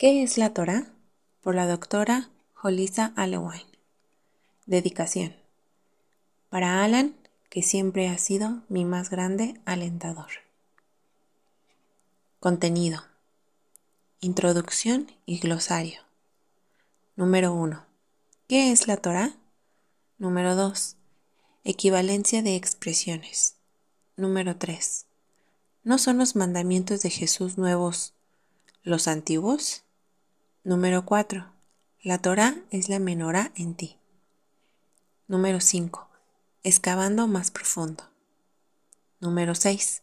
¿Qué es la Torah? Por la doctora Jolisa Alewine. Dedicación. Para Alan, que siempre ha sido mi más grande alentador. Contenido. Introducción y glosario. Número 1. ¿Qué es la Torah? Número 2. Equivalencia de expresiones. Número 3. ¿No son los mandamientos de Jesús nuevos los antiguos? Número 4. La Torah es la menorá en ti. Número 5. Excavando más profundo. Número 6.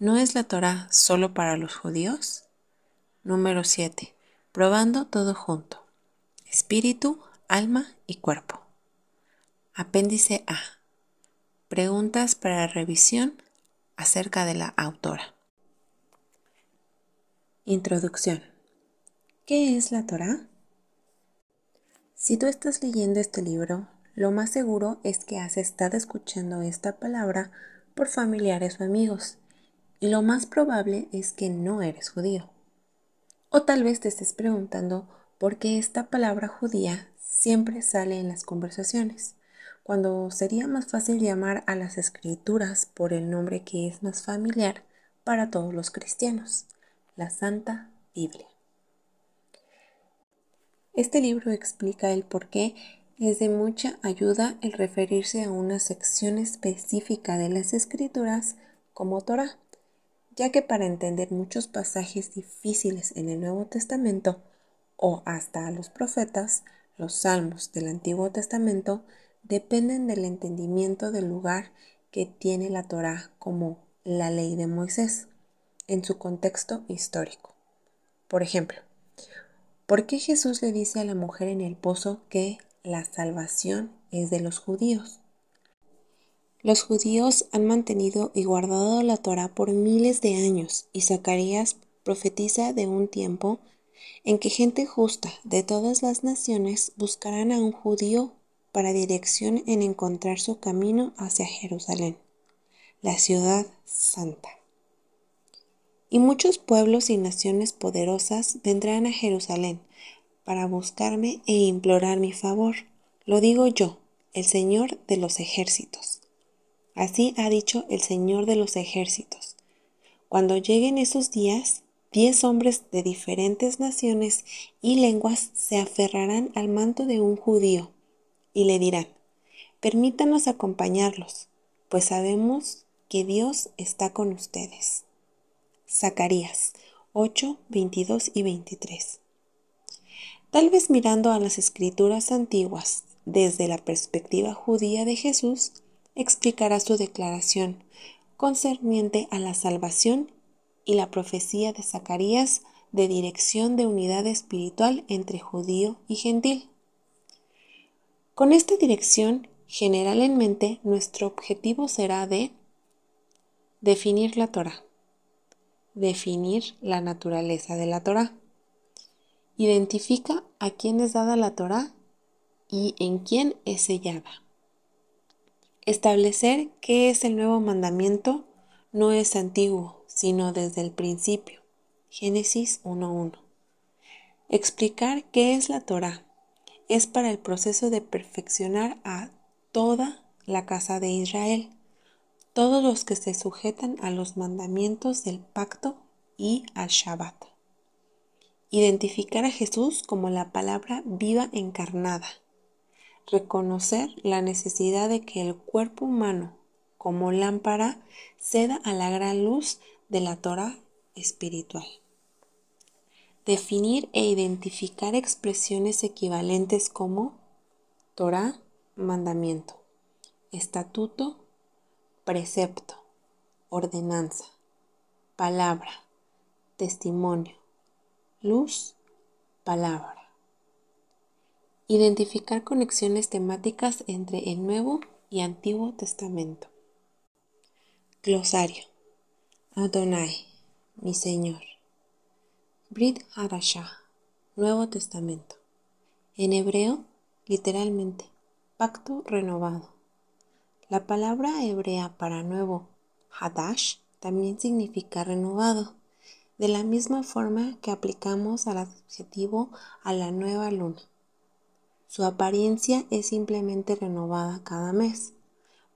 ¿No es la Torah solo para los judíos? Número 7. Probando todo junto. Espíritu, alma y cuerpo. Apéndice A. Preguntas para revisión acerca de la autora. Introducción. ¿Qué es la Torá? Si tú estás leyendo este libro, lo más seguro es que has estado escuchando esta palabra por familiares o amigos, y lo más probable es que no eres judío. O tal vez te estés preguntando por qué esta palabra judía siempre sale en las conversaciones, cuando sería más fácil llamar a las escrituras por el nombre que es más familiar para todos los cristianos, la Santa Biblia. Este libro explica el por qué es de mucha ayuda el referirse a una sección específica de las escrituras como Torah, ya que para entender muchos pasajes difíciles en el Nuevo Testamento o hasta a los profetas, los salmos del Antiguo Testamento dependen del entendimiento del lugar que tiene la Torah como la ley de Moisés en su contexto histórico. Por ejemplo, ¿Por qué Jesús le dice a la mujer en el pozo que la salvación es de los judíos? Los judíos han mantenido y guardado la Torah por miles de años y Zacarías profetiza de un tiempo en que gente justa de todas las naciones buscarán a un judío para dirección en encontrar su camino hacia Jerusalén, la ciudad santa. Y muchos pueblos y naciones poderosas vendrán a Jerusalén para buscarme e implorar mi favor. Lo digo yo, el Señor de los ejércitos. Así ha dicho el Señor de los ejércitos. Cuando lleguen esos días, diez hombres de diferentes naciones y lenguas se aferrarán al manto de un judío y le dirán, permítanos acompañarlos, pues sabemos que Dios está con ustedes. Zacarías 8, 22 y 23. Tal vez mirando a las escrituras antiguas desde la perspectiva judía de Jesús, explicará su declaración concerniente a la salvación y la profecía de Zacarías de dirección de unidad espiritual entre judío y gentil. Con esta dirección generalmente, nuestro objetivo será de definir la Torah definir la naturaleza de la Torah. Identifica a quién es dada la Torah y en quién es sellada. Establecer qué es el nuevo mandamiento no es antiguo, sino desde el principio. Génesis 1.1. Explicar qué es la Torah es para el proceso de perfeccionar a toda la casa de Israel todos los que se sujetan a los mandamientos del pacto y al Shabbat. Identificar a Jesús como la palabra viva encarnada. Reconocer la necesidad de que el cuerpo humano, como lámpara, ceda a la gran luz de la Torah espiritual. Definir e identificar expresiones equivalentes como Torah, mandamiento, estatuto, precepto, ordenanza, palabra, testimonio, luz, palabra. Identificar conexiones temáticas entre el Nuevo y Antiguo Testamento. Glosario. Adonai, mi Señor. Brit Harashah, Nuevo Testamento. En hebreo, literalmente, pacto renovado. La palabra hebrea para nuevo, hadash, también significa renovado, de la misma forma que aplicamos al adjetivo a la nueva luna. Su apariencia es simplemente renovada cada mes.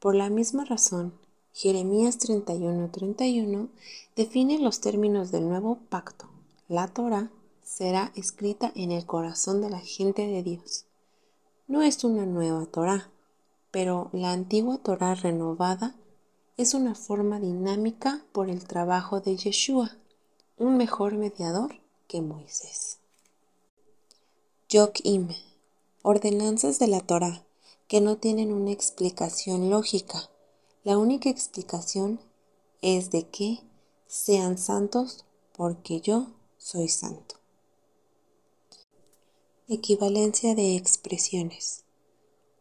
Por la misma razón, Jeremías 31:31 define los términos del nuevo pacto. La Torah será escrita en el corazón de la gente de Dios. No es una nueva Torah, pero la antigua Torah renovada es una forma dinámica por el trabajo de Yeshua, un mejor mediador que Moisés. Yokim, ordenanzas de la Torah que no tienen una explicación lógica. La única explicación es de que sean santos porque yo soy santo. Equivalencia de expresiones.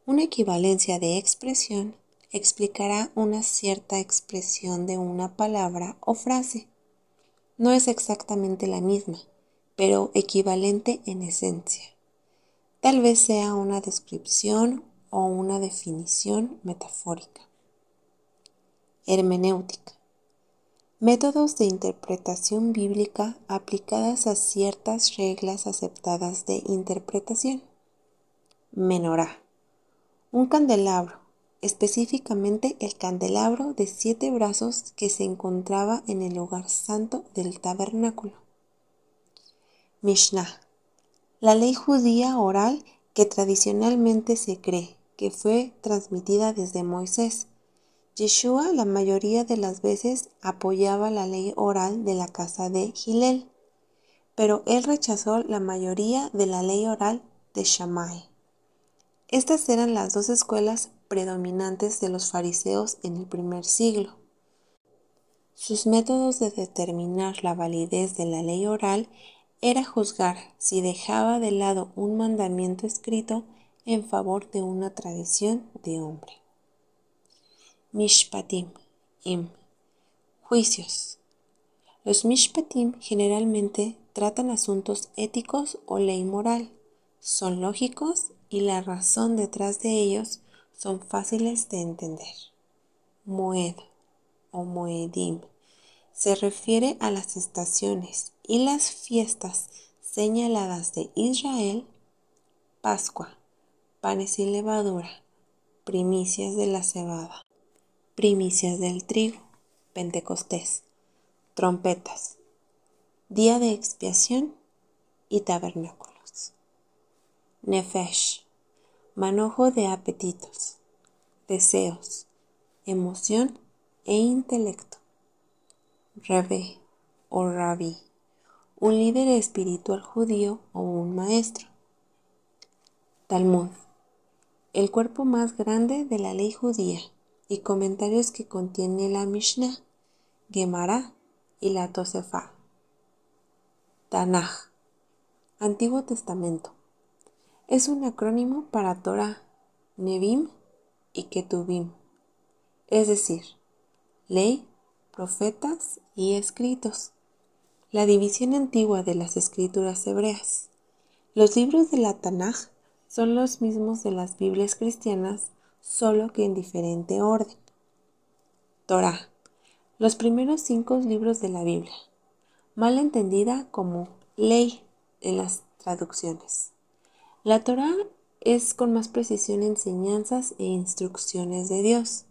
Una equivalencia de expresión explicará una cierta expresión de una palabra o frase. No es exactamente la misma, pero equivalente en esencia. Tal vez sea una descripción o una definición metafórica. Hermenéutica. Métodos de interpretación bíblica aplicadas a ciertas reglas aceptadas de interpretación. Menorá. Un candelabro, específicamente el candelabro de siete brazos que se encontraba en el lugar santo del tabernáculo. Mishnah, la ley judía oral que tradicionalmente se cree que fue transmitida desde Moisés. Yeshua la mayoría de las veces apoyaba la ley oral de la casa de Gilel, pero él rechazó la mayoría de la ley oral de Shammai. Estas eran las dos escuelas predominantes de los fariseos en el primer siglo. Sus métodos de determinar la validez de la ley oral era juzgar si dejaba de lado un mandamiento escrito en favor de una tradición de hombre. Mishpatim, im, em, juicios. Los mishpatim generalmente tratan asuntos éticos o ley moral, son lógicos y la razón detrás de ellos son fáciles de entender. Moed o Moedim se refiere a las estaciones y las fiestas señaladas de Israel, Pascua, panes y levadura, primicias de la cebada, primicias del trigo, Pentecostés, trompetas, día de expiación y tabernáculo nefesh, manojo de apetitos, deseos, emoción e intelecto. Rebbe o Rabbi, un líder espiritual judío o un maestro. Talmud, el cuerpo más grande de la ley judía y comentarios que contiene la Mishnah, Gemara y la Tosefa. Tanaj, Antiguo Testamento es un acrónimo para Torah, Nevim y Ketuvim, es decir, ley, profetas y escritos. La división antigua de las escrituras hebreas. Los libros de la Tanaj son los mismos de las Biblias cristianas, solo que en diferente orden. Torah. Los primeros cinco libros de la Biblia, mal entendida como ley en las traducciones. La Torah es con más precisión enseñanzas e instrucciones de Dios.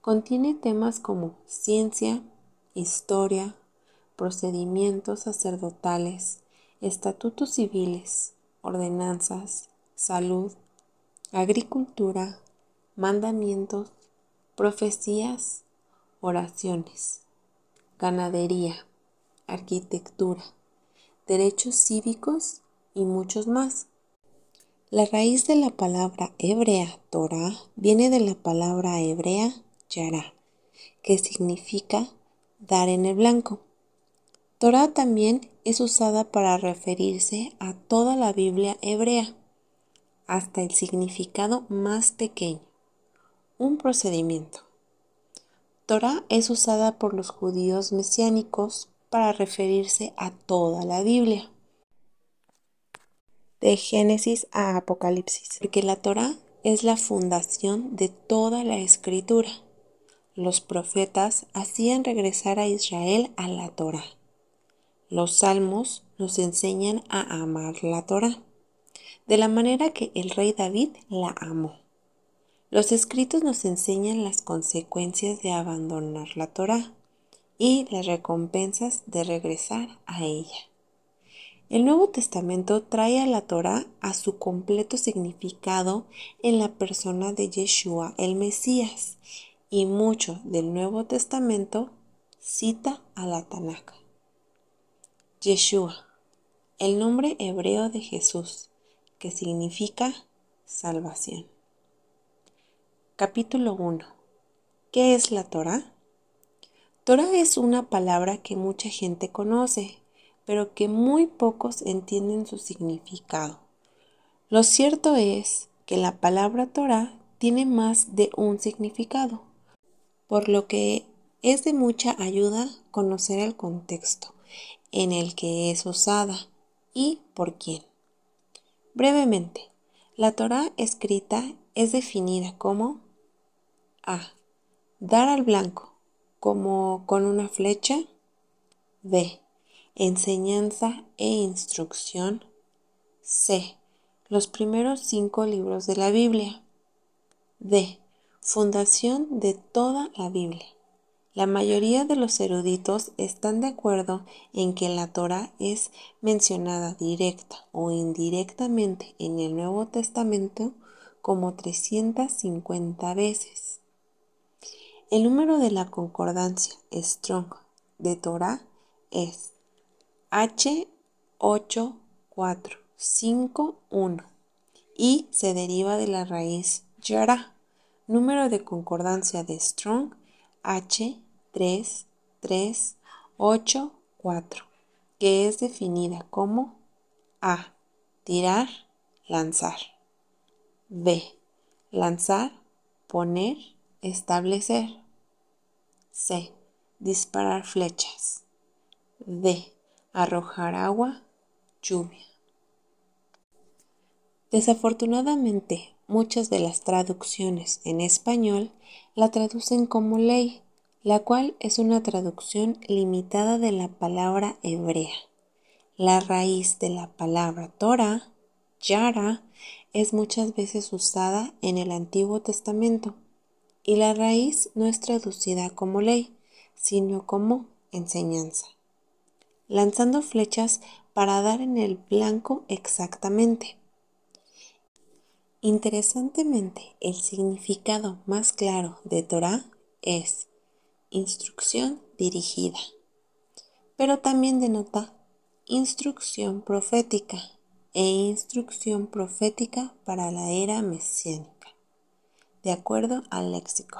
Contiene temas como ciencia, historia, procedimientos sacerdotales, estatutos civiles, ordenanzas, salud, agricultura, mandamientos, profecías, oraciones, ganadería, arquitectura, derechos cívicos y muchos más. La raíz de la palabra hebrea Torah viene de la palabra hebrea Yara, que significa dar en el blanco. Torah también es usada para referirse a toda la Biblia hebrea, hasta el significado más pequeño, un procedimiento. Torah es usada por los judíos mesiánicos para referirse a toda la Biblia de Génesis a Apocalipsis, porque la Torá es la fundación de toda la escritura. Los profetas hacían regresar a Israel a la Torá. Los salmos nos enseñan a amar la Torá, de la manera que el rey David la amó. Los escritos nos enseñan las consecuencias de abandonar la Torá y las recompensas de regresar a ella. El Nuevo Testamento trae a la Torah a su completo significado en la persona de Yeshua el Mesías y mucho del Nuevo Testamento cita a la Tanaka. Yeshua, el nombre hebreo de Jesús, que significa salvación. Capítulo 1. ¿Qué es la Torah? Torah es una palabra que mucha gente conoce, pero que muy pocos entienden su significado. Lo cierto es que la palabra Torah tiene más de un significado, por lo que es de mucha ayuda conocer el contexto en el que es usada y por quién. Brevemente, la Torah escrita es definida como A. Dar al blanco, como con una flecha. B enseñanza e instrucción. C. Los primeros cinco libros de la Biblia. D. Fundación de toda la Biblia. La mayoría de los eruditos están de acuerdo en que la Torah es mencionada directa o indirectamente en el Nuevo Testamento como 350 veces. El número de la concordancia Strong de Torah es H8451 y se deriva de la raíz yara. Número de concordancia de Strong H3384, que es definida como A. Tirar, lanzar. B. Lanzar, poner, establecer. C. Disparar flechas. D arrojar agua, lluvia. Desafortunadamente, muchas de las traducciones en español la traducen como ley, la cual es una traducción limitada de la palabra hebrea. La raíz de la palabra Torah, Yara, es muchas veces usada en el Antiguo Testamento y la raíz no es traducida como ley, sino como enseñanza lanzando flechas para dar en el blanco exactamente. Interesantemente, el significado más claro de Torah es instrucción dirigida, pero también denota instrucción profética e instrucción profética para la era mesiánica, de acuerdo al léxico.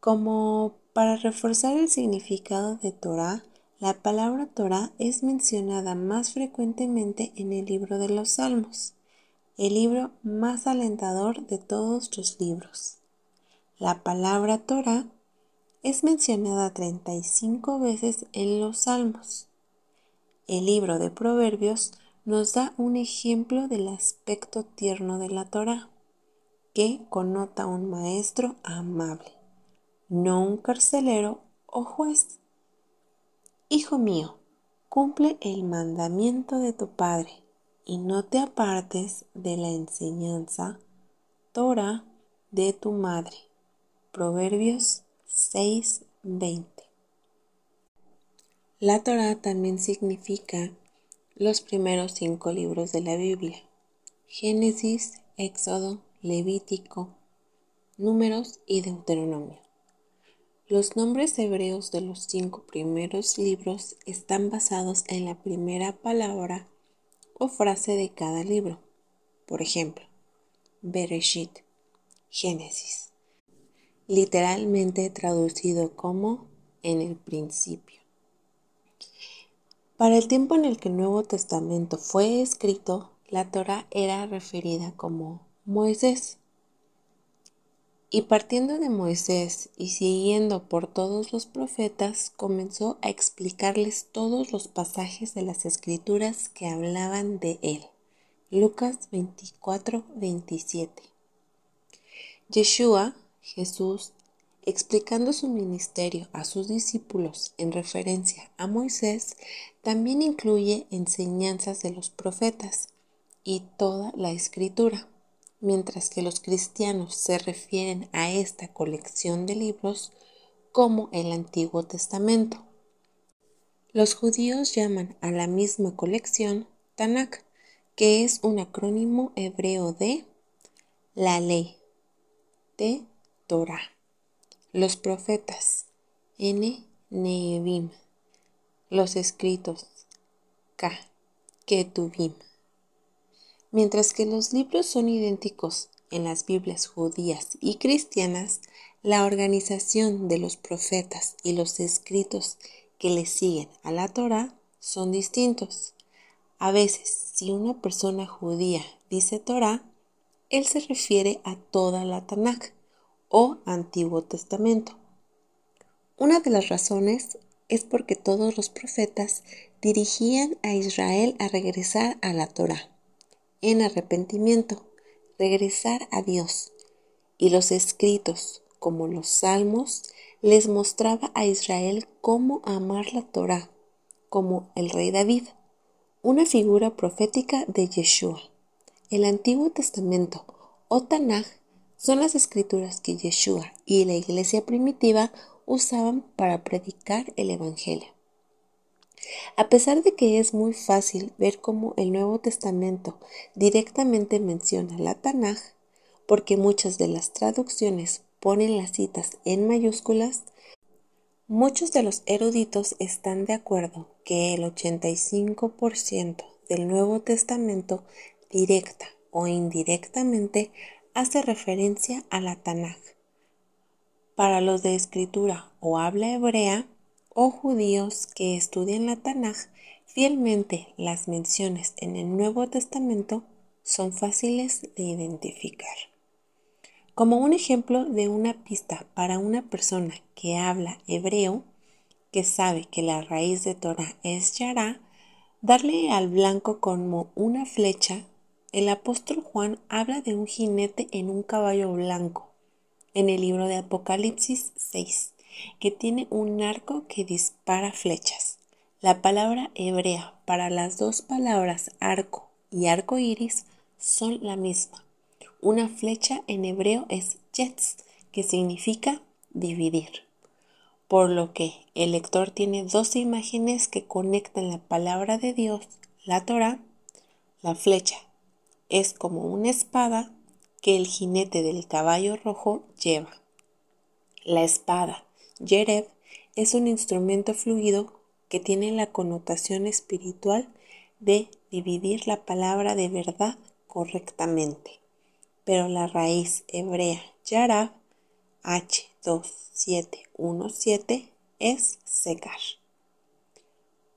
Como para reforzar el significado de Torah, la palabra Torah es mencionada más frecuentemente en el libro de los Salmos, el libro más alentador de todos los libros. La palabra Torah es mencionada 35 veces en los Salmos. El libro de Proverbios nos da un ejemplo del aspecto tierno de la Torah, que connota un maestro amable, no un carcelero o juez. Hijo mío, cumple el mandamiento de tu Padre y no te apartes de la enseñanza Torah de tu madre. Proverbios 6:20. La Torah también significa los primeros cinco libros de la Biblia. Génesis, Éxodo, Levítico, Números y Deuteronomio. Los nombres hebreos de los cinco primeros libros están basados en la primera palabra o frase de cada libro. Por ejemplo, Bereshit, Génesis, literalmente traducido como en el principio. Para el tiempo en el que el Nuevo Testamento fue escrito, la Torah era referida como Moisés y partiendo de Moisés y siguiendo por todos los profetas, comenzó a explicarles todos los pasajes de las escrituras que hablaban de él. Lucas 24, 27. Yeshua, Jesús, explicando su ministerio a sus discípulos en referencia a Moisés, también incluye enseñanzas de los profetas y toda la escritura mientras que los cristianos se refieren a esta colección de libros como el Antiguo Testamento. Los judíos llaman a la misma colección Tanakh, que es un acrónimo hebreo de la ley, de Torah, los profetas, N. Neevim, los escritos, K. Ketuvim. Mientras que los libros son idénticos en las Biblias judías y cristianas, la organización de los profetas y los escritos que le siguen a la Torah son distintos. A veces, si una persona judía dice Torah, él se refiere a toda la Tanakh o Antiguo Testamento. Una de las razones es porque todos los profetas dirigían a Israel a regresar a la Torah en arrepentimiento, regresar a Dios. Y los escritos, como los salmos, les mostraba a Israel cómo amar la Torá, como el rey David, una figura profética de Yeshua. El Antiguo Testamento o Tanaj son las escrituras que Yeshua y la iglesia primitiva usaban para predicar el Evangelio. A pesar de que es muy fácil ver cómo el Nuevo Testamento directamente menciona la Tanaj, porque muchas de las traducciones ponen las citas en mayúsculas, muchos de los eruditos están de acuerdo que el 85% del Nuevo Testamento directa o indirectamente hace referencia a la Tanaj. Para los de escritura o habla hebrea, o judíos que estudian la Tanaj fielmente las menciones en el Nuevo Testamento son fáciles de identificar. Como un ejemplo de una pista para una persona que habla hebreo, que sabe que la raíz de Torah es Yara, darle al blanco como una flecha, el apóstol Juan habla de un jinete en un caballo blanco en el libro de Apocalipsis 6 que tiene un arco que dispara flechas. La palabra hebrea para las dos palabras arco y arco iris son la misma. Una flecha en hebreo es jets, que significa dividir. Por lo que el lector tiene dos imágenes que conectan la palabra de Dios, la Torah, la flecha. Es como una espada que el jinete del caballo rojo lleva. La espada Yerev es un instrumento fluido que tiene la connotación espiritual de dividir la palabra de verdad correctamente. Pero la raíz hebrea Yarab H2717 es secar.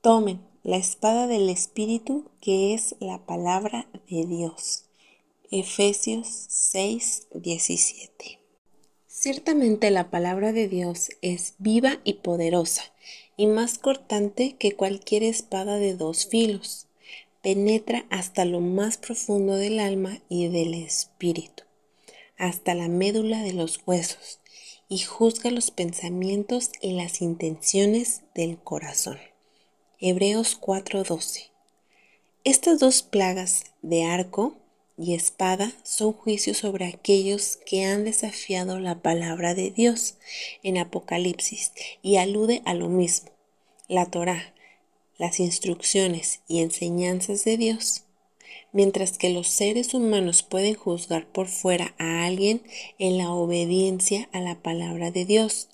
Tomen la espada del Espíritu que es la palabra de Dios. Efesios 6, Ciertamente la palabra de Dios es viva y poderosa, y más cortante que cualquier espada de dos filos. Penetra hasta lo más profundo del alma y del espíritu, hasta la médula de los huesos, y juzga los pensamientos y las intenciones del corazón. Hebreos 4:12. Estas dos plagas de arco y espada son juicios sobre aquellos que han desafiado la palabra de Dios en Apocalipsis y alude a lo mismo, la Torá, las instrucciones y enseñanzas de Dios. Mientras que los seres humanos pueden juzgar por fuera a alguien en la obediencia a la palabra de Dios.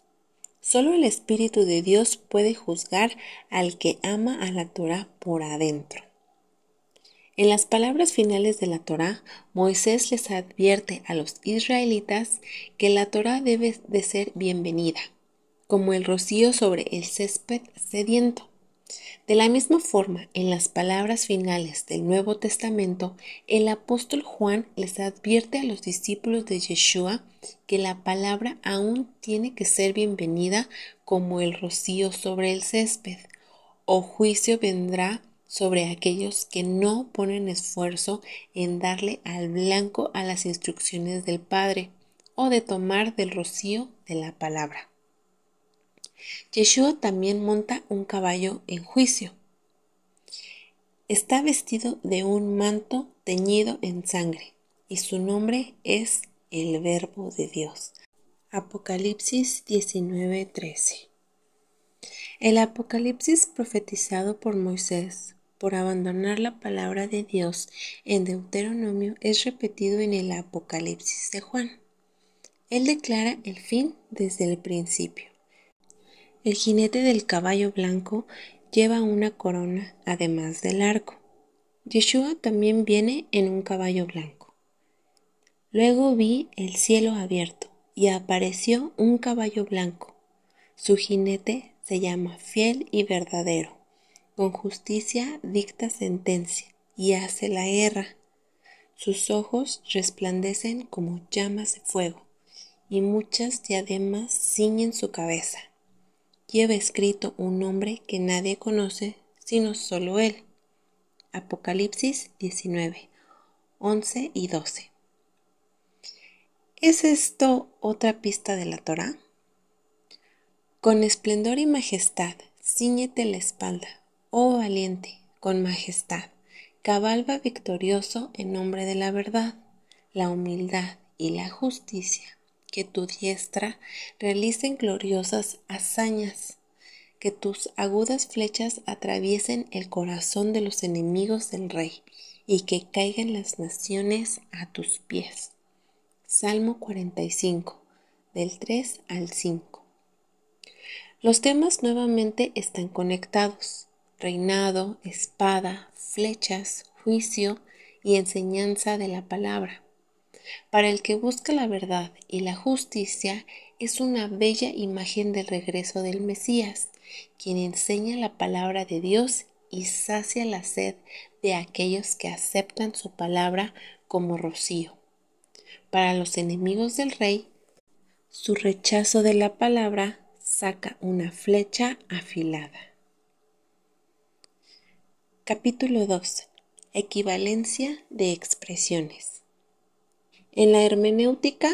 Solo el Espíritu de Dios puede juzgar al que ama a la Torah por adentro. En las palabras finales de la Torá, Moisés les advierte a los israelitas que la Torá debe de ser bienvenida, como el rocío sobre el césped sediento. De la misma forma, en las palabras finales del Nuevo Testamento, el apóstol Juan les advierte a los discípulos de Yeshua que la palabra aún tiene que ser bienvenida como el rocío sobre el césped, o juicio vendrá sobre aquellos que no ponen esfuerzo en darle al blanco a las instrucciones del Padre o de tomar del rocío de la palabra. Yeshua también monta un caballo en juicio. Está vestido de un manto teñido en sangre y su nombre es el Verbo de Dios. Apocalipsis 19:13 El Apocalipsis profetizado por Moisés por abandonar la palabra de Dios en Deuteronomio es repetido en el Apocalipsis de Juan. Él declara el fin desde el principio. El jinete del caballo blanco lleva una corona además del arco. Yeshua también viene en un caballo blanco. Luego vi el cielo abierto y apareció un caballo blanco. Su jinete se llama fiel y verdadero con justicia dicta sentencia y hace la guerra. Sus ojos resplandecen como llamas de fuego, y muchas diademas ciñen su cabeza. Lleva escrito un nombre que nadie conoce sino solo él. Apocalipsis 19, 11 y 12. ¿Es esto otra pista de la Torá? Con esplendor y majestad, ciñete la espalda, Oh valiente, con majestad, cabalga victorioso en nombre de la verdad, la humildad y la justicia, que tu diestra realicen gloriosas hazañas, que tus agudas flechas atraviesen el corazón de los enemigos del rey y que caigan las naciones a tus pies. Salmo 45, del 3 al 5. Los temas nuevamente están conectados reinado, espada, flechas, juicio y enseñanza de la palabra. Para el que busca la verdad y la justicia es una bella imagen del regreso del Mesías, quien enseña la palabra de Dios y sacia la sed de aquellos que aceptan su palabra como rocío. Para los enemigos del rey, su rechazo de la palabra saca una flecha afilada. Capítulo 2. Equivalencia de expresiones. En la hermenéutica,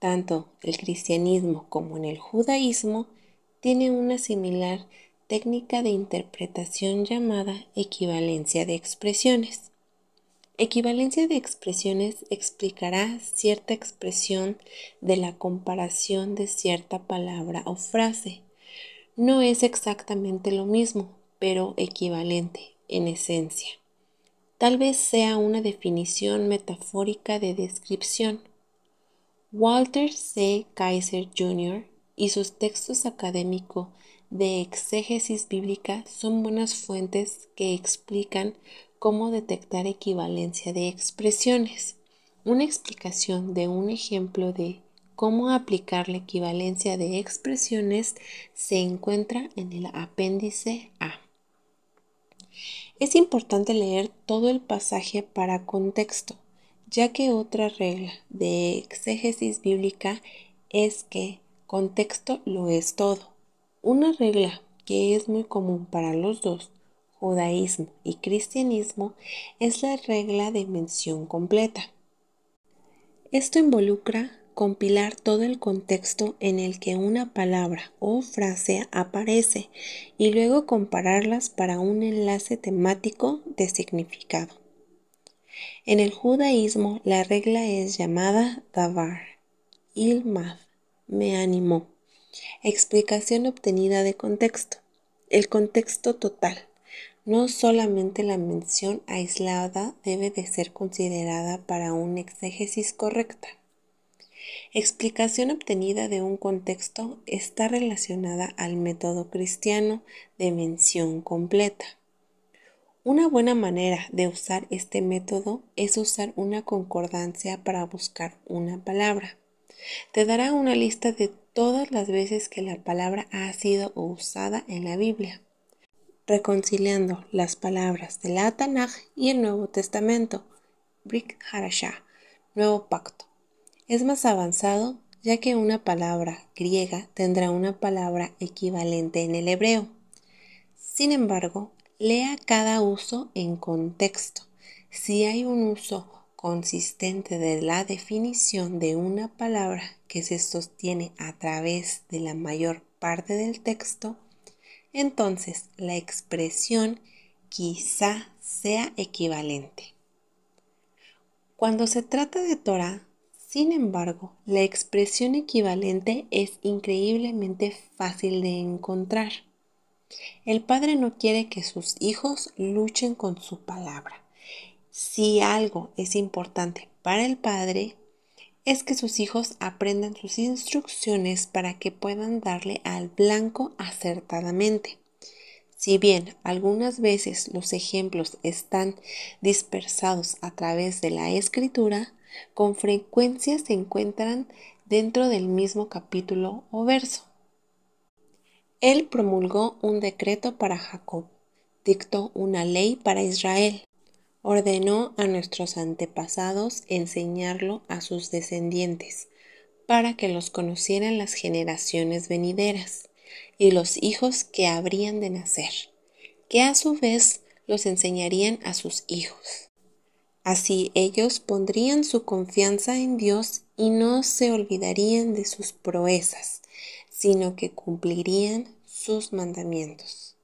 tanto el cristianismo como en el judaísmo tiene una similar técnica de interpretación llamada equivalencia de expresiones. Equivalencia de expresiones explicará cierta expresión de la comparación de cierta palabra o frase. No es exactamente lo mismo, pero equivalente en esencia. Tal vez sea una definición metafórica de descripción. Walter C. Kaiser Jr. y sus textos académicos de exégesis bíblica son buenas fuentes que explican cómo detectar equivalencia de expresiones. Una explicación de un ejemplo de cómo aplicar la equivalencia de expresiones se encuentra en el apéndice A. Es importante leer todo el pasaje para contexto, ya que otra regla de exégesis bíblica es que contexto lo es todo. Una regla que es muy común para los dos, judaísmo y cristianismo, es la regla de mención completa. Esto involucra compilar todo el contexto en el que una palabra o frase aparece y luego compararlas para un enlace temático de significado. En el judaísmo la regla es llamada davar, ilmad, me animó. Explicación obtenida de contexto. El contexto total. No solamente la mención aislada debe de ser considerada para una exégesis correcta. Explicación obtenida de un contexto está relacionada al método cristiano de mención completa. Una buena manera de usar este método es usar una concordancia para buscar una palabra. Te dará una lista de todas las veces que la palabra ha sido usada en la Biblia, reconciliando las palabras de la y el Nuevo Testamento, Brik Harashah, Nuevo Pacto es más avanzado ya que una palabra griega tendrá una palabra equivalente en el hebreo. Sin embargo, lea cada uso en contexto. Si hay un uso consistente de la definición de una palabra que se sostiene a través de la mayor parte del texto, entonces la expresión quizá sea equivalente. Cuando se trata de Torah, sin embargo, la expresión equivalente es increíblemente fácil de encontrar. El padre no quiere que sus hijos luchen con su palabra. Si algo es importante para el padre, es que sus hijos aprendan sus instrucciones para que puedan darle al blanco acertadamente. Si bien algunas veces los ejemplos están dispersados a través de la escritura, con frecuencia se encuentran dentro del mismo capítulo o verso. Él promulgó un decreto para Jacob, dictó una ley para Israel, ordenó a nuestros antepasados enseñarlo a sus descendientes, para que los conocieran las generaciones venideras y los hijos que habrían de nacer, que a su vez los enseñarían a sus hijos. Así ellos pondrían su confianza en Dios y no se olvidarían de sus proezas, sino que cumplirían sus mandamientos.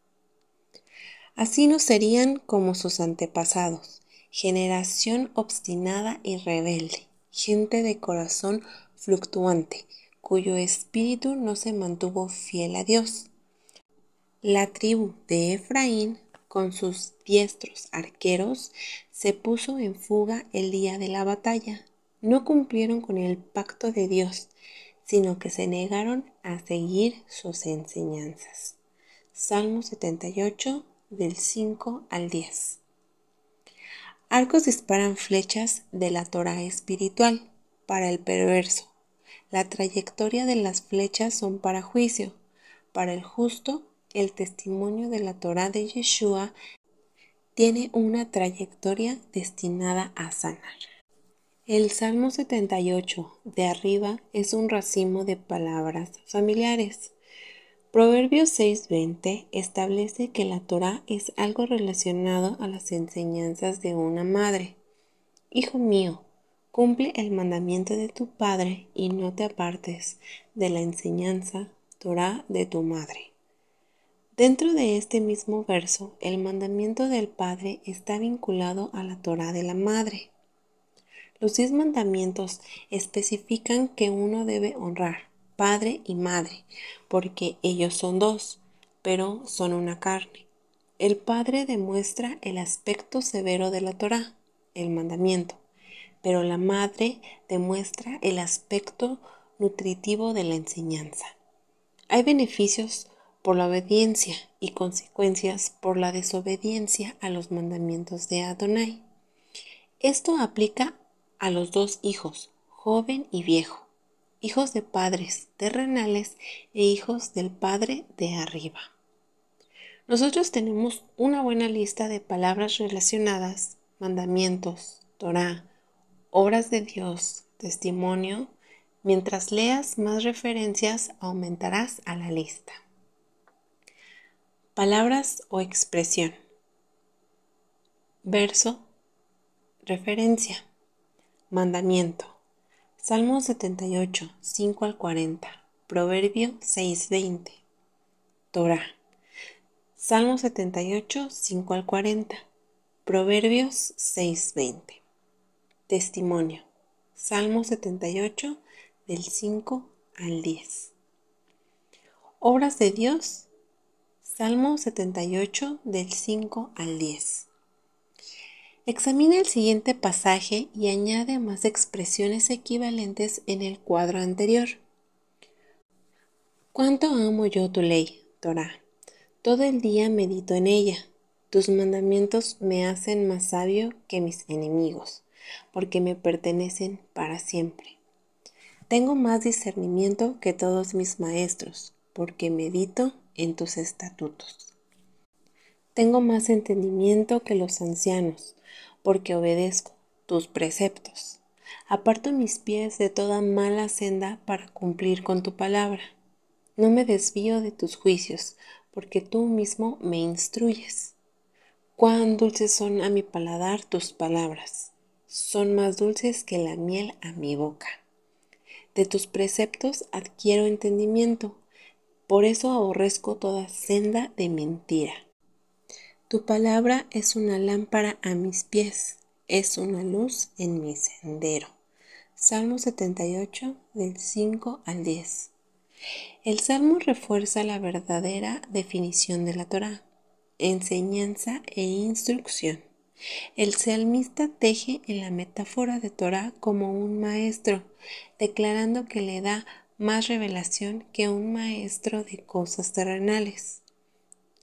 Así no serían como sus antepasados, generación obstinada y rebelde, gente de corazón fluctuante, cuyo espíritu no se mantuvo fiel a Dios. La tribu de Efraín con sus diestros arqueros, se puso en fuga el día de la batalla. No cumplieron con el pacto de Dios, sino que se negaron a seguir sus enseñanzas. Salmo 78 del 5 al 10. Arcos disparan flechas de la Torah espiritual para el perverso. La trayectoria de las flechas son para juicio, para el justo el testimonio de la Torah de Yeshua tiene una trayectoria destinada a sanar. El Salmo 78 de arriba es un racimo de palabras familiares. Proverbios 6:20 establece que la Torah es algo relacionado a las enseñanzas de una madre. Hijo mío, cumple el mandamiento de tu padre y no te apartes de la enseñanza Torah de tu madre. Dentro de este mismo verso, el mandamiento del Padre está vinculado a la Torah de la Madre. Los diez mandamientos especifican que uno debe honrar padre y madre, porque ellos son dos, pero son una carne. El padre demuestra el aspecto severo de la Torah, el mandamiento, pero la madre demuestra el aspecto nutritivo de la enseñanza. Hay beneficios por la obediencia y consecuencias por la desobediencia a los mandamientos de Adonai. Esto aplica a los dos hijos, joven y viejo, hijos de padres terrenales e hijos del Padre de arriba. Nosotros tenemos una buena lista de palabras relacionadas, mandamientos, Torah, obras de Dios, testimonio. Mientras leas más referencias, aumentarás a la lista. Palabras o expresión. Verso. Referencia. Mandamiento. Salmo 78, 5 al 40. Proverbio 6, 20. Torah. Salmo 78, 5 al 40. Proverbios 6, 20. Testimonio. Salmo 78, del 5 al 10. Obras de Dios Salmo 78 del 5 al 10. Examina el siguiente pasaje y añade más expresiones equivalentes en el cuadro anterior. Cuánto amo yo tu ley, Torah. Todo el día medito en ella. Tus mandamientos me hacen más sabio que mis enemigos, porque me pertenecen para siempre. Tengo más discernimiento que todos mis maestros, porque medito en tus estatutos. Tengo más entendimiento que los ancianos, porque obedezco tus preceptos. Aparto mis pies de toda mala senda para cumplir con tu palabra. No me desvío de tus juicios, porque tú mismo me instruyes. Cuán dulces son a mi paladar tus palabras. Son más dulces que la miel a mi boca. De tus preceptos adquiero entendimiento por eso aborrezco toda senda de mentira. Tu palabra es una lámpara a mis pies, es una luz en mi sendero. Salmo 78 del 5 al 10. El Salmo refuerza la verdadera definición de la Torah, enseñanza e instrucción. El salmista teje en la metáfora de Torah como un maestro, declarando que le da más revelación que un maestro de cosas terrenales.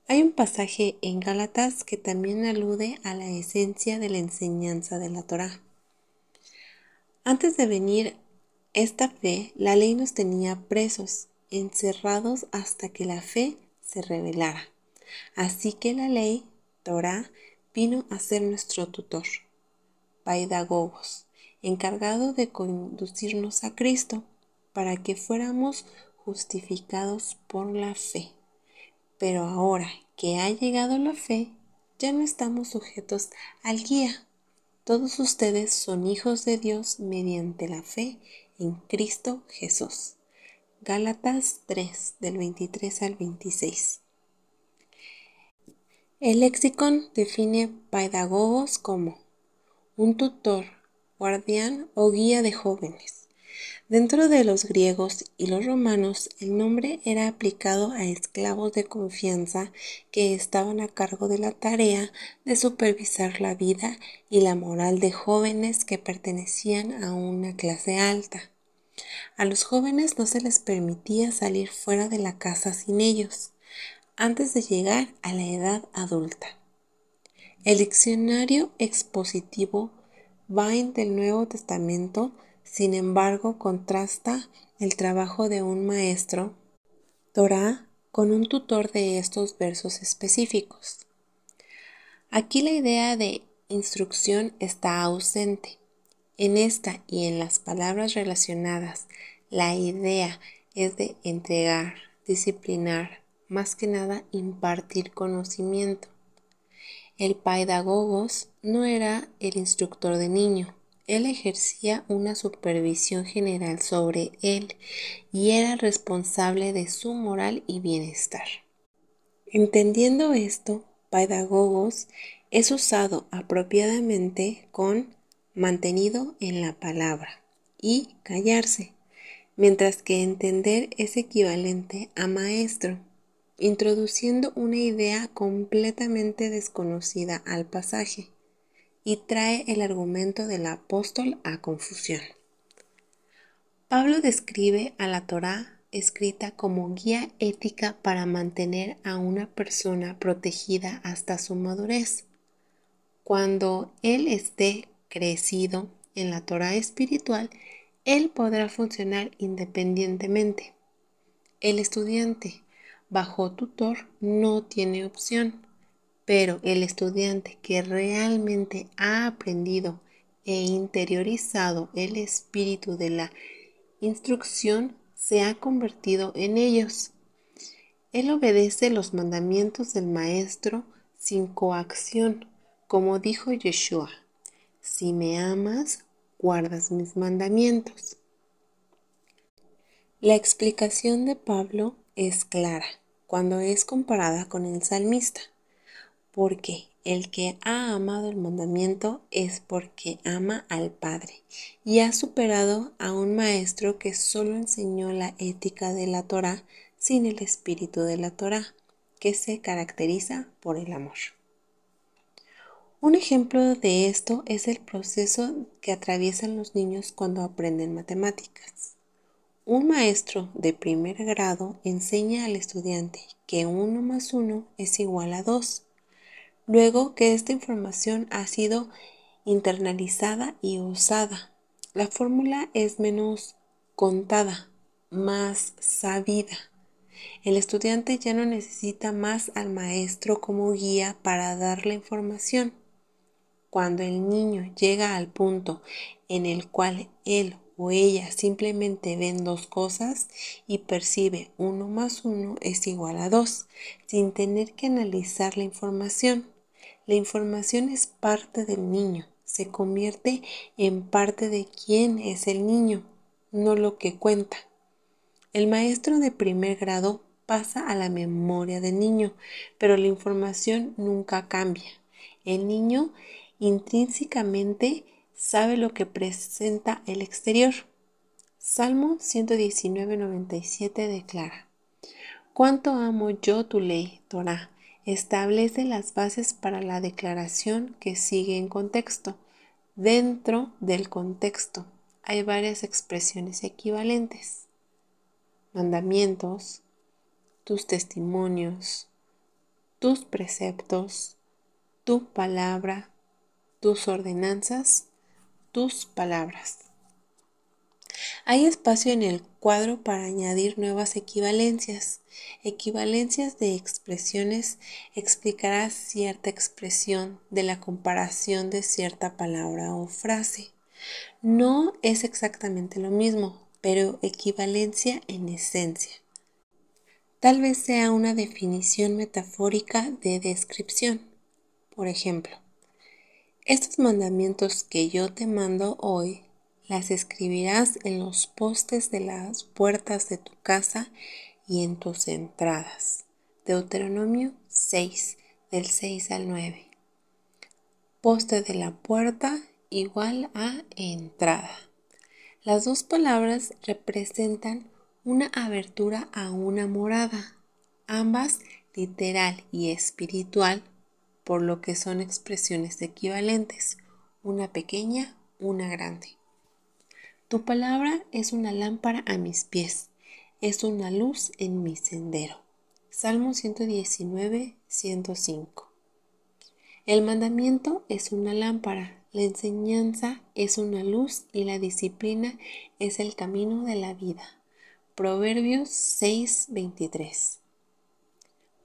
Hay un pasaje en Gálatas que también alude a la esencia de la enseñanza de la Torá. Antes de venir esta fe, la ley nos tenía presos, encerrados hasta que la fe se revelara. Así que la ley, Torá, vino a ser nuestro tutor, Paidagogos, encargado de conducirnos a Cristo para que fuéramos justificados por la fe. Pero ahora que ha llegado la fe, ya no estamos sujetos al guía. Todos ustedes son hijos de Dios mediante la fe en Cristo Jesús. Gálatas 3 del 23 al 26. El lexicon define pedagogos como un tutor, guardián o guía de jóvenes, Dentro de los griegos y los romanos, el nombre era aplicado a esclavos de confianza que estaban a cargo de la tarea de supervisar la vida y la moral de jóvenes que pertenecían a una clase alta. A los jóvenes no se les permitía salir fuera de la casa sin ellos, antes de llegar a la edad adulta. El diccionario expositivo Vine del Nuevo Testamento sin embargo, contrasta el trabajo de un maestro, Torah, con un tutor de estos versos específicos. Aquí la idea de instrucción está ausente. En esta y en las palabras relacionadas, la idea es de entregar, disciplinar, más que nada impartir conocimiento. El pedagogos no era el instructor de niño, él ejercía una supervisión general sobre él y era responsable de su moral y bienestar. Entendiendo esto, pedagogos es usado apropiadamente con mantenido en la palabra y callarse, mientras que entender es equivalente a maestro, introduciendo una idea completamente desconocida al pasaje y trae el argumento del apóstol a confusión. Pablo describe a la Torá escrita como guía ética para mantener a una persona protegida hasta su madurez. Cuando él esté crecido en la Torá espiritual, él podrá funcionar independientemente. El estudiante bajo tutor no tiene opción. Pero el estudiante que realmente ha aprendido e interiorizado el espíritu de la instrucción se ha convertido en ellos. Él obedece los mandamientos del Maestro sin coacción, como dijo Yeshua. Si me amas, guardas mis mandamientos. La explicación de Pablo es clara cuando es comparada con el salmista porque el que ha amado el mandamiento es porque ama al Padre y ha superado a un maestro que solo enseñó la ética de la Torah sin el espíritu de la Torah, que se caracteriza por el amor. Un ejemplo de esto es el proceso que atraviesan los niños cuando aprenden matemáticas. Un maestro de primer grado enseña al estudiante que 1 más 1 es igual a 2 luego que esta información ha sido internalizada y usada. La fórmula es menos contada, más sabida. El estudiante ya no necesita más al maestro como guía para dar la información. Cuando el niño llega al punto en el cual él o ella simplemente ven dos cosas y percibe uno más uno es igual a dos, sin tener que analizar la información. La información es parte del niño, se convierte en parte de quién es el niño, no lo que cuenta. El maestro de primer grado pasa a la memoria del niño, pero la información nunca cambia. El niño intrínsecamente sabe lo que presenta el exterior. Salmo 119.97 declara, ¿Cuánto amo yo tu ley, Torah? establece las bases para la declaración que sigue en contexto. Dentro del contexto hay varias expresiones equivalentes. Mandamientos, tus testimonios, tus preceptos, tu palabra, tus ordenanzas, tus palabras. Hay espacio en el cuadro para añadir nuevas equivalencias. Equivalencias de expresiones explicará cierta expresión de la comparación de cierta palabra o frase. No es exactamente lo mismo, pero equivalencia en esencia. Tal vez sea una definición metafórica de descripción. Por ejemplo, estos mandamientos que yo te mando hoy las escribirás en los postes de las puertas de tu casa y en tus entradas. Deuteronomio 6, del 6 al 9. Poste de la puerta igual a entrada. Las dos palabras representan una abertura a una morada, ambas literal y espiritual, por lo que son expresiones equivalentes, una pequeña, una grande. Tu palabra es una lámpara a mis pies, es una luz en mi sendero. Salmo 119, 105. El mandamiento es una lámpara, la enseñanza es una luz y la disciplina es el camino de la vida. Proverbios 6, 23.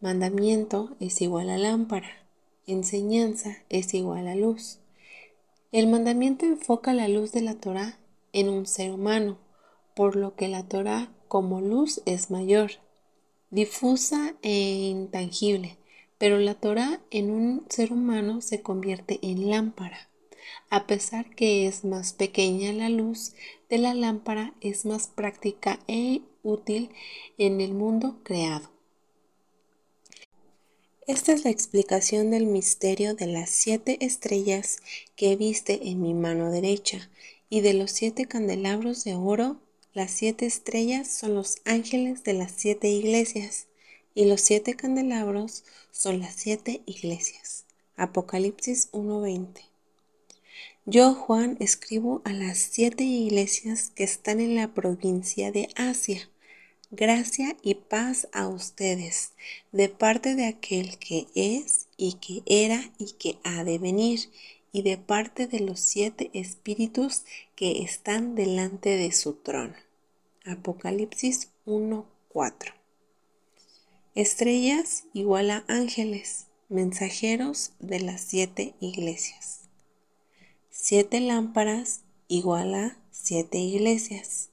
Mandamiento es igual a lámpara, enseñanza es igual a luz. El mandamiento enfoca la luz de la Torah en un ser humano, por lo que la Torah como luz es mayor, difusa e intangible, pero la Torah en un ser humano se convierte en lámpara. A pesar que es más pequeña la luz de la lámpara, es más práctica e útil en el mundo creado. Esta es la explicación del misterio de las siete estrellas que viste en mi mano derecha y de los siete candelabros de oro, las siete estrellas son los ángeles de las siete iglesias, y los siete candelabros son las siete iglesias. Apocalipsis 1.20. Yo, Juan, escribo a las siete iglesias que están en la provincia de Asia. Gracia y paz a ustedes, de parte de aquel que es y que era y que ha de venir y de parte de los siete espíritus que están delante de su trono. Apocalipsis 1.4. Estrellas igual a ángeles, mensajeros de las siete iglesias. Siete lámparas igual a siete iglesias.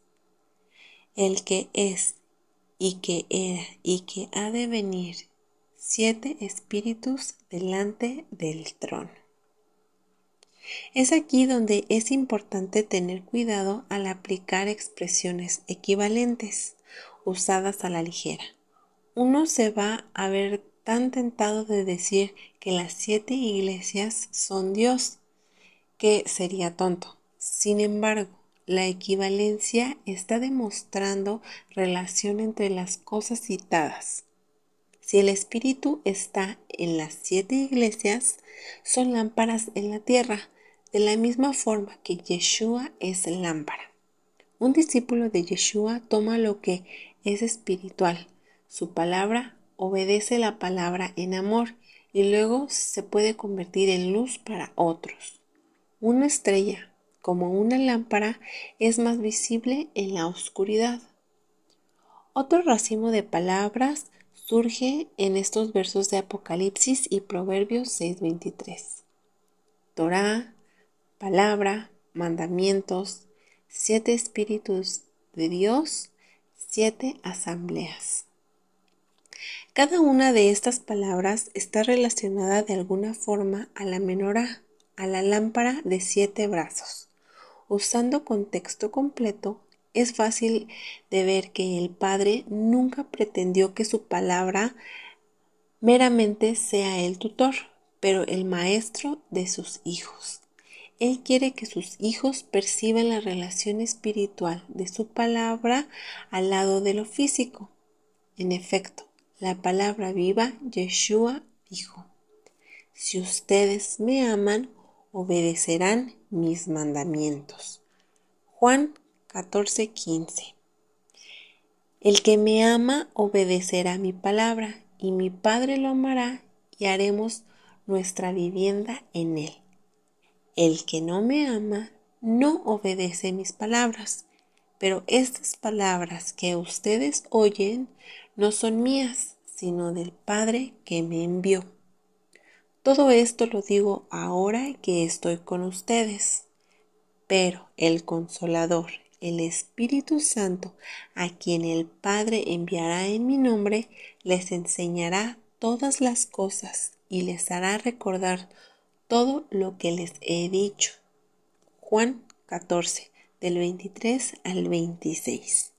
El que es y que era y que ha de venir, siete espíritus delante del trono. Es aquí donde es importante tener cuidado al aplicar expresiones equivalentes usadas a la ligera. Uno se va a ver tan tentado de decir que las siete iglesias son Dios, que sería tonto. Sin embargo, la equivalencia está demostrando relación entre las cosas citadas. Si el Espíritu está en las siete iglesias, son lámparas en la tierra, de la misma forma que Yeshua es lámpara. Un discípulo de Yeshua toma lo que es espiritual, su palabra, obedece la palabra en amor y luego se puede convertir en luz para otros. Una estrella, como una lámpara, es más visible en la oscuridad. Otro racimo de palabras surge en estos versos de Apocalipsis y Proverbios 6:23. Torah palabra, mandamientos, siete espíritus de Dios, siete asambleas. Cada una de estas palabras está relacionada de alguna forma a la menora, a la lámpara de siete brazos. Usando contexto completo, es fácil de ver que el Padre nunca pretendió que su palabra meramente sea el tutor, pero el maestro de sus hijos. Él quiere que sus hijos perciban la relación espiritual de su palabra al lado de lo físico. En efecto, la palabra viva, Yeshua, dijo, Si ustedes me aman, obedecerán mis mandamientos. Juan 14:15 El que me ama obedecerá mi palabra, y mi Padre lo amará, y haremos nuestra vivienda en él. El que no me ama no obedece mis palabras, pero estas palabras que ustedes oyen no son mías, sino del Padre que me envió. Todo esto lo digo ahora que estoy con ustedes, pero el consolador, el Espíritu Santo, a quien el Padre enviará en mi nombre, les enseñará todas las cosas y les hará recordar todo lo que les he dicho. Juan 14, del 23 al 26.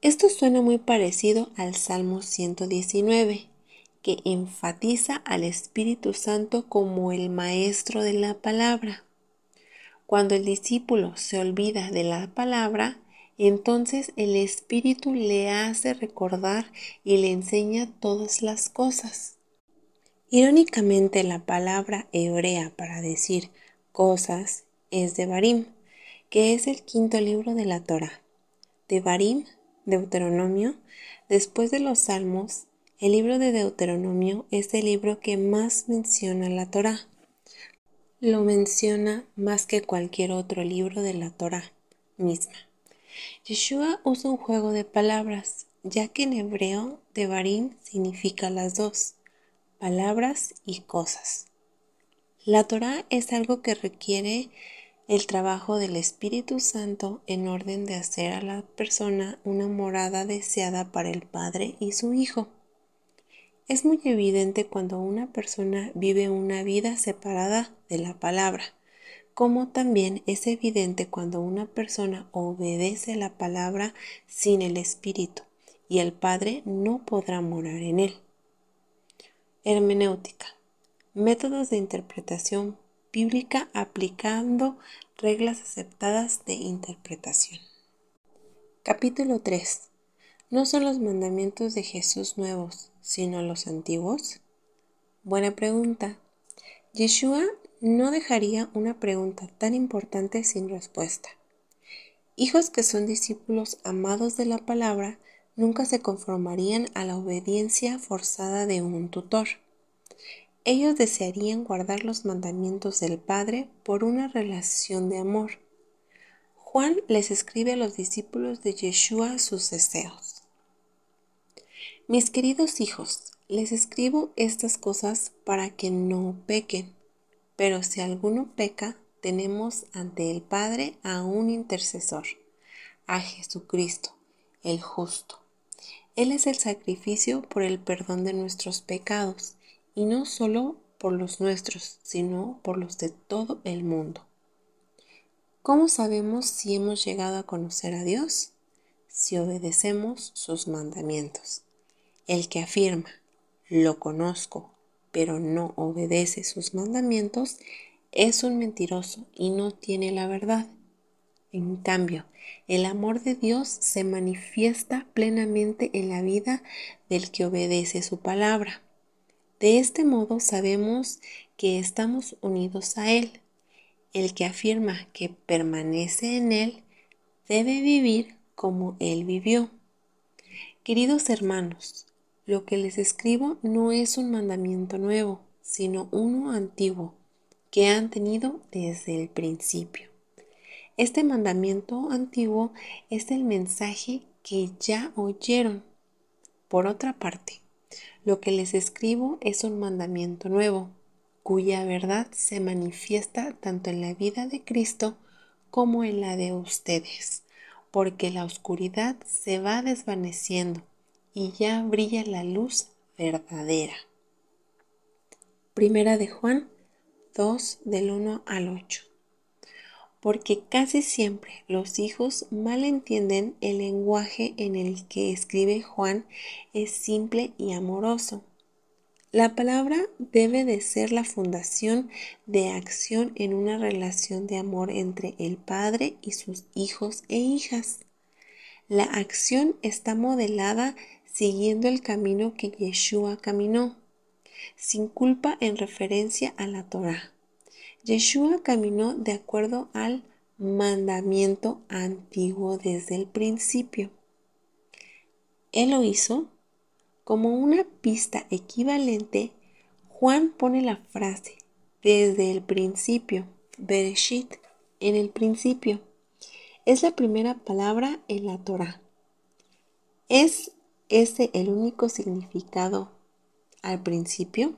Esto suena muy parecido al Salmo 119, que enfatiza al Espíritu Santo como el Maestro de la palabra. Cuando el discípulo se olvida de la palabra, entonces el Espíritu le hace recordar y le enseña todas las cosas. Irónicamente, la palabra hebrea para decir cosas es Devarim, que es el quinto libro de la Torah. Devarim, Deuteronomio, después de los Salmos, el libro de Deuteronomio es el libro que más menciona la Torah. Lo menciona más que cualquier otro libro de la Torah misma. Yeshua usa un juego de palabras, ya que en hebreo Devarim significa las dos palabras y cosas. La Torah es algo que requiere el trabajo del Espíritu Santo en orden de hacer a la persona una morada deseada para el Padre y su Hijo. Es muy evidente cuando una persona vive una vida separada de la palabra, como también es evidente cuando una persona obedece la palabra sin el Espíritu, y el Padre no podrá morar en él. Hermenéutica. Métodos de interpretación bíblica aplicando reglas aceptadas de interpretación. Capítulo 3. ¿No son los mandamientos de Jesús nuevos, sino los antiguos? Buena pregunta. Yeshua no dejaría una pregunta tan importante sin respuesta. Hijos que son discípulos amados de la palabra nunca se conformarían a la obediencia forzada de un tutor. Ellos desearían guardar los mandamientos del Padre por una relación de amor. Juan les escribe a los discípulos de Yeshua sus deseos. Mis queridos hijos, les escribo estas cosas para que no pequen, pero si alguno peca, tenemos ante el Padre a un intercesor, a Jesucristo, el justo. Él es el sacrificio por el perdón de nuestros pecados, y no solo por los nuestros, sino por los de todo el mundo. ¿Cómo sabemos si hemos llegado a conocer a Dios? Si obedecemos sus mandamientos. El que afirma, lo conozco, pero no obedece sus mandamientos, es un mentiroso y no tiene la verdad. En cambio, el amor de Dios se manifiesta plenamente en la vida del que obedece su palabra. De este modo sabemos que estamos unidos a Él. El que afirma que permanece en Él debe vivir como Él vivió. Queridos hermanos, lo que les escribo no es un mandamiento nuevo, sino uno antiguo, que han tenido desde el principio. Este mandamiento antiguo es el mensaje que ya oyeron. Por otra parte, lo que les escribo es un mandamiento nuevo, cuya verdad se manifiesta tanto en la vida de Cristo como en la de ustedes, porque la oscuridad se va desvaneciendo y ya brilla la luz verdadera. Primera de Juan 2 del 1 al 8 porque casi siempre los hijos mal entienden el lenguaje en el que escribe Juan es simple y amoroso. La palabra debe de ser la fundación de acción en una relación de amor entre el padre y sus hijos e hijas. La acción está modelada siguiendo el camino que Yeshua caminó, sin culpa en referencia a la Torah. Yeshua caminó de acuerdo al mandamiento antiguo desde el principio. Él lo hizo como una pista equivalente. Juan pone la frase desde el principio, Bereshit, en el principio. Es la primera palabra en la Torah. ¿Es ese el único significado al principio?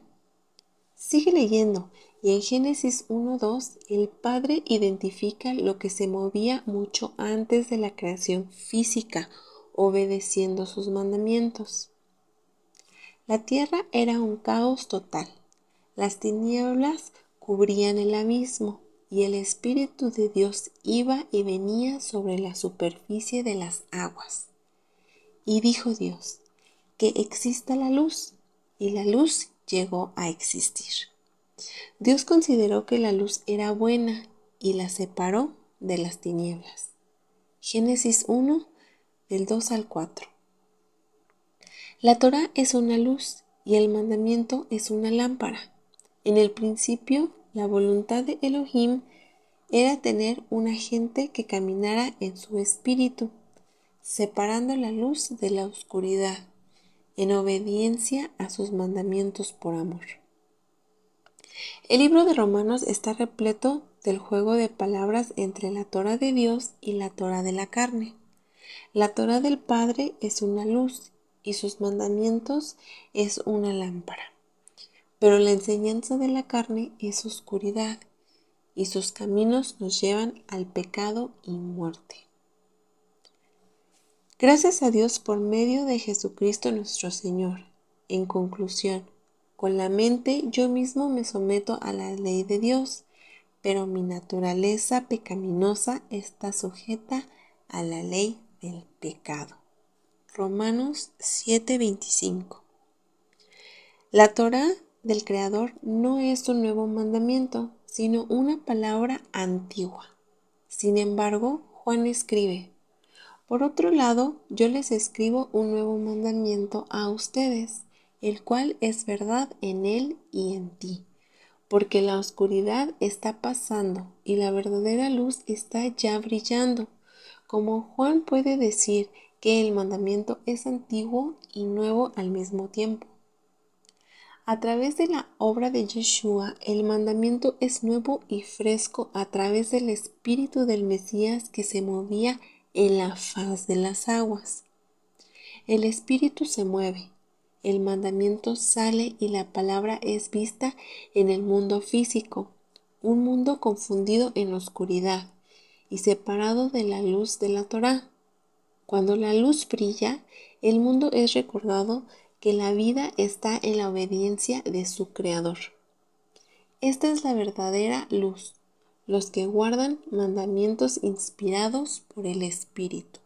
Sigue leyendo y en Génesis 1.2, el Padre identifica lo que se movía mucho antes de la creación física, obedeciendo sus mandamientos. La tierra era un caos total. Las tinieblas cubrían el abismo y el Espíritu de Dios iba y venía sobre la superficie de las aguas. Y dijo Dios, que exista la luz, y la luz llegó a existir. Dios consideró que la luz era buena y la separó de las tinieblas. Génesis 1, del 2 al 4. La Torah es una luz y el mandamiento es una lámpara. En el principio, la voluntad de Elohim era tener una gente que caminara en su espíritu, separando la luz de la oscuridad, en obediencia a sus mandamientos por amor. El libro de Romanos está repleto del juego de palabras entre la Tora de Dios y la Tora de la carne. La Tora del Padre es una luz y sus mandamientos es una lámpara. Pero la enseñanza de la carne es oscuridad y sus caminos nos llevan al pecado y muerte. Gracias a Dios por medio de Jesucristo nuestro Señor. En conclusión, con la mente yo mismo me someto a la ley de Dios, pero mi naturaleza pecaminosa está sujeta a la ley del pecado. Romanos 7:25 La Torah del Creador no es un nuevo mandamiento, sino una palabra antigua. Sin embargo, Juan escribe, Por otro lado, yo les escribo un nuevo mandamiento a ustedes el cual es verdad en Él y en ti. Porque la oscuridad está pasando y la verdadera luz está ya brillando. Como Juan puede decir que el mandamiento es antiguo y nuevo al mismo tiempo. A través de la obra de Yeshua, el mandamiento es nuevo y fresco a través del espíritu del Mesías que se movía en la faz de las aguas. El espíritu se mueve, el mandamiento sale y la palabra es vista en el mundo físico, un mundo confundido en oscuridad y separado de la luz de la Torá. Cuando la luz brilla, el mundo es recordado que la vida está en la obediencia de su Creador. Esta es la verdadera luz, los que guardan mandamientos inspirados por el Espíritu.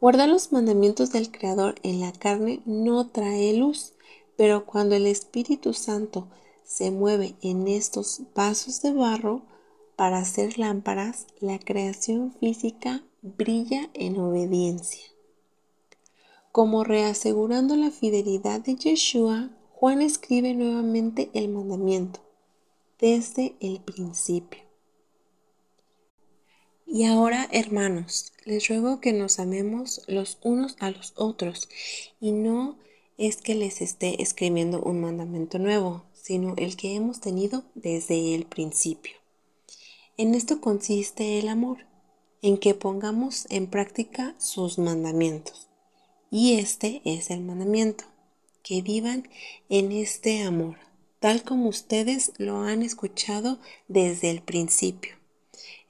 Guardar los mandamientos del Creador en la carne no trae luz, pero cuando el Espíritu Santo se mueve en estos vasos de barro para hacer lámparas, la creación física brilla en obediencia. Como reasegurando la fidelidad de Yeshua, Juan escribe nuevamente el mandamiento desde el principio. Y ahora, hermanos, les ruego que nos amemos los unos a los otros, y no es que les esté escribiendo un mandamiento nuevo, sino el que hemos tenido desde el principio. En esto consiste el amor, en que pongamos en práctica sus mandamientos. Y este es el mandamiento, que vivan en este amor, tal como ustedes lo han escuchado desde el principio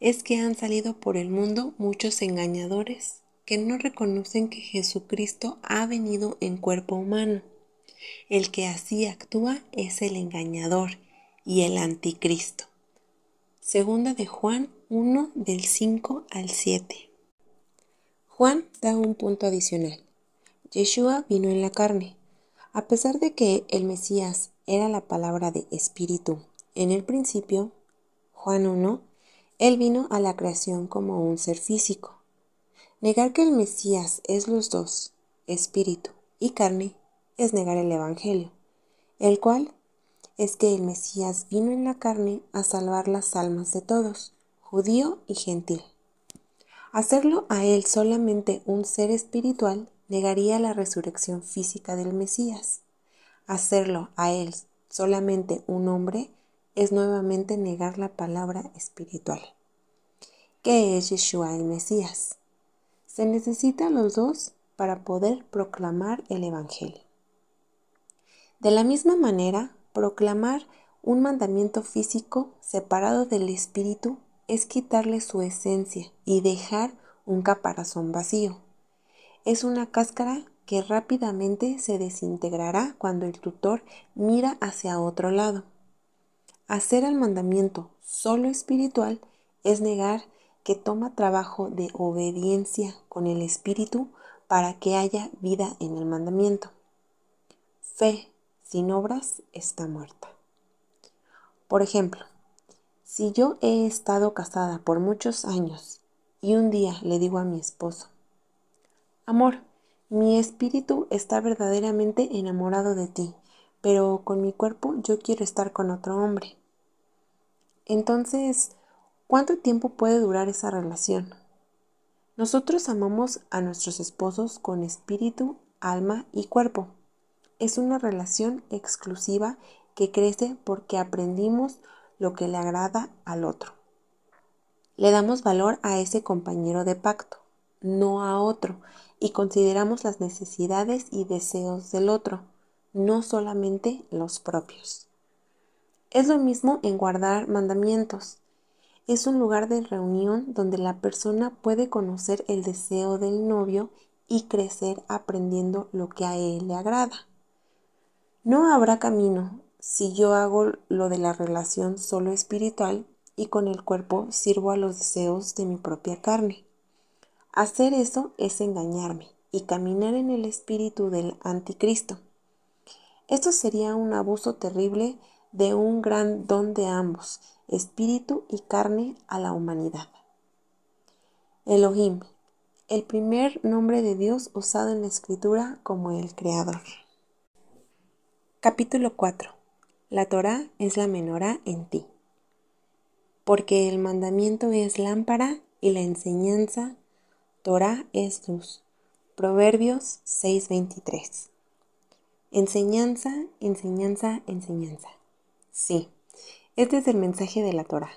es que han salido por el mundo muchos engañadores que no reconocen que Jesucristo ha venido en cuerpo humano. El que así actúa es el engañador y el anticristo. Segunda de Juan 1 del 5 al 7. Juan da un punto adicional. Yeshua vino en la carne. A pesar de que el Mesías era la palabra de espíritu en el principio, Juan 1 él vino a la creación como un ser físico. Negar que el Mesías es los dos, espíritu y carne, es negar el Evangelio, el cual es que el Mesías vino en la carne a salvar las almas de todos, judío y gentil. Hacerlo a él solamente un ser espiritual negaría la resurrección física del Mesías. Hacerlo a él solamente un hombre es nuevamente negar la palabra espiritual, ¿Qué es Yeshua el Mesías. Se necesitan los dos para poder proclamar el Evangelio. De la misma manera, proclamar un mandamiento físico separado del espíritu es quitarle su esencia y dejar un caparazón vacío. Es una cáscara que rápidamente se desintegrará cuando el tutor mira hacia otro lado. Hacer el mandamiento solo espiritual es negar que toma trabajo de obediencia con el espíritu para que haya vida en el mandamiento. Fe sin obras está muerta. Por ejemplo, si yo he estado casada por muchos años y un día le digo a mi esposo, Amor, mi espíritu está verdaderamente enamorado de ti, pero con mi cuerpo yo quiero estar con otro hombre. Entonces, ¿cuánto tiempo puede durar esa relación? Nosotros amamos a nuestros esposos con espíritu, alma y cuerpo. Es una relación exclusiva que crece porque aprendimos lo que le agrada al otro. Le damos valor a ese compañero de pacto, no a otro, y consideramos las necesidades y deseos del otro, no solamente los propios. Es lo mismo en guardar mandamientos. Es un lugar de reunión donde la persona puede conocer el deseo del novio y crecer aprendiendo lo que a él le agrada. No habrá camino si yo hago lo de la relación solo espiritual y con el cuerpo sirvo a los deseos de mi propia carne. Hacer eso es engañarme y caminar en el espíritu del anticristo. Esto sería un abuso terrible de un gran don de ambos, espíritu y carne, a la humanidad. Elohim, el primer nombre de Dios usado en la escritura como el Creador. Capítulo 4. La Torá es la menorá en ti. Porque el mandamiento es lámpara y la enseñanza Torá es luz. Proverbios 6:23. Enseñanza, enseñanza, enseñanza. Sí, este es el mensaje de la Torah.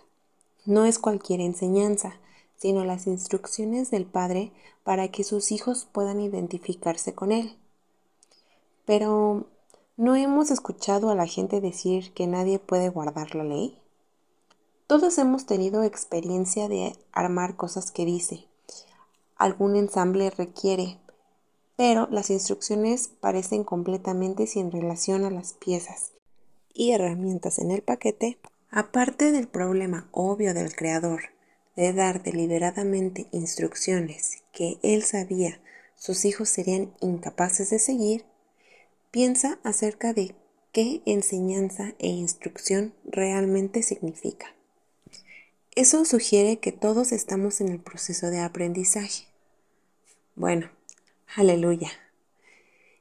No es cualquier enseñanza, sino las instrucciones del Padre para que sus hijos puedan identificarse con Él. Pero, ¿no hemos escuchado a la gente decir que nadie puede guardar la ley? Todos hemos tenido experiencia de armar cosas que dice. Algún ensamble requiere, pero las instrucciones parecen completamente sin relación a las piezas y herramientas en el paquete, aparte del problema obvio del creador de dar deliberadamente instrucciones que él sabía sus hijos serían incapaces de seguir, piensa acerca de qué enseñanza e instrucción realmente significa. Eso sugiere que todos estamos en el proceso de aprendizaje. Bueno, aleluya.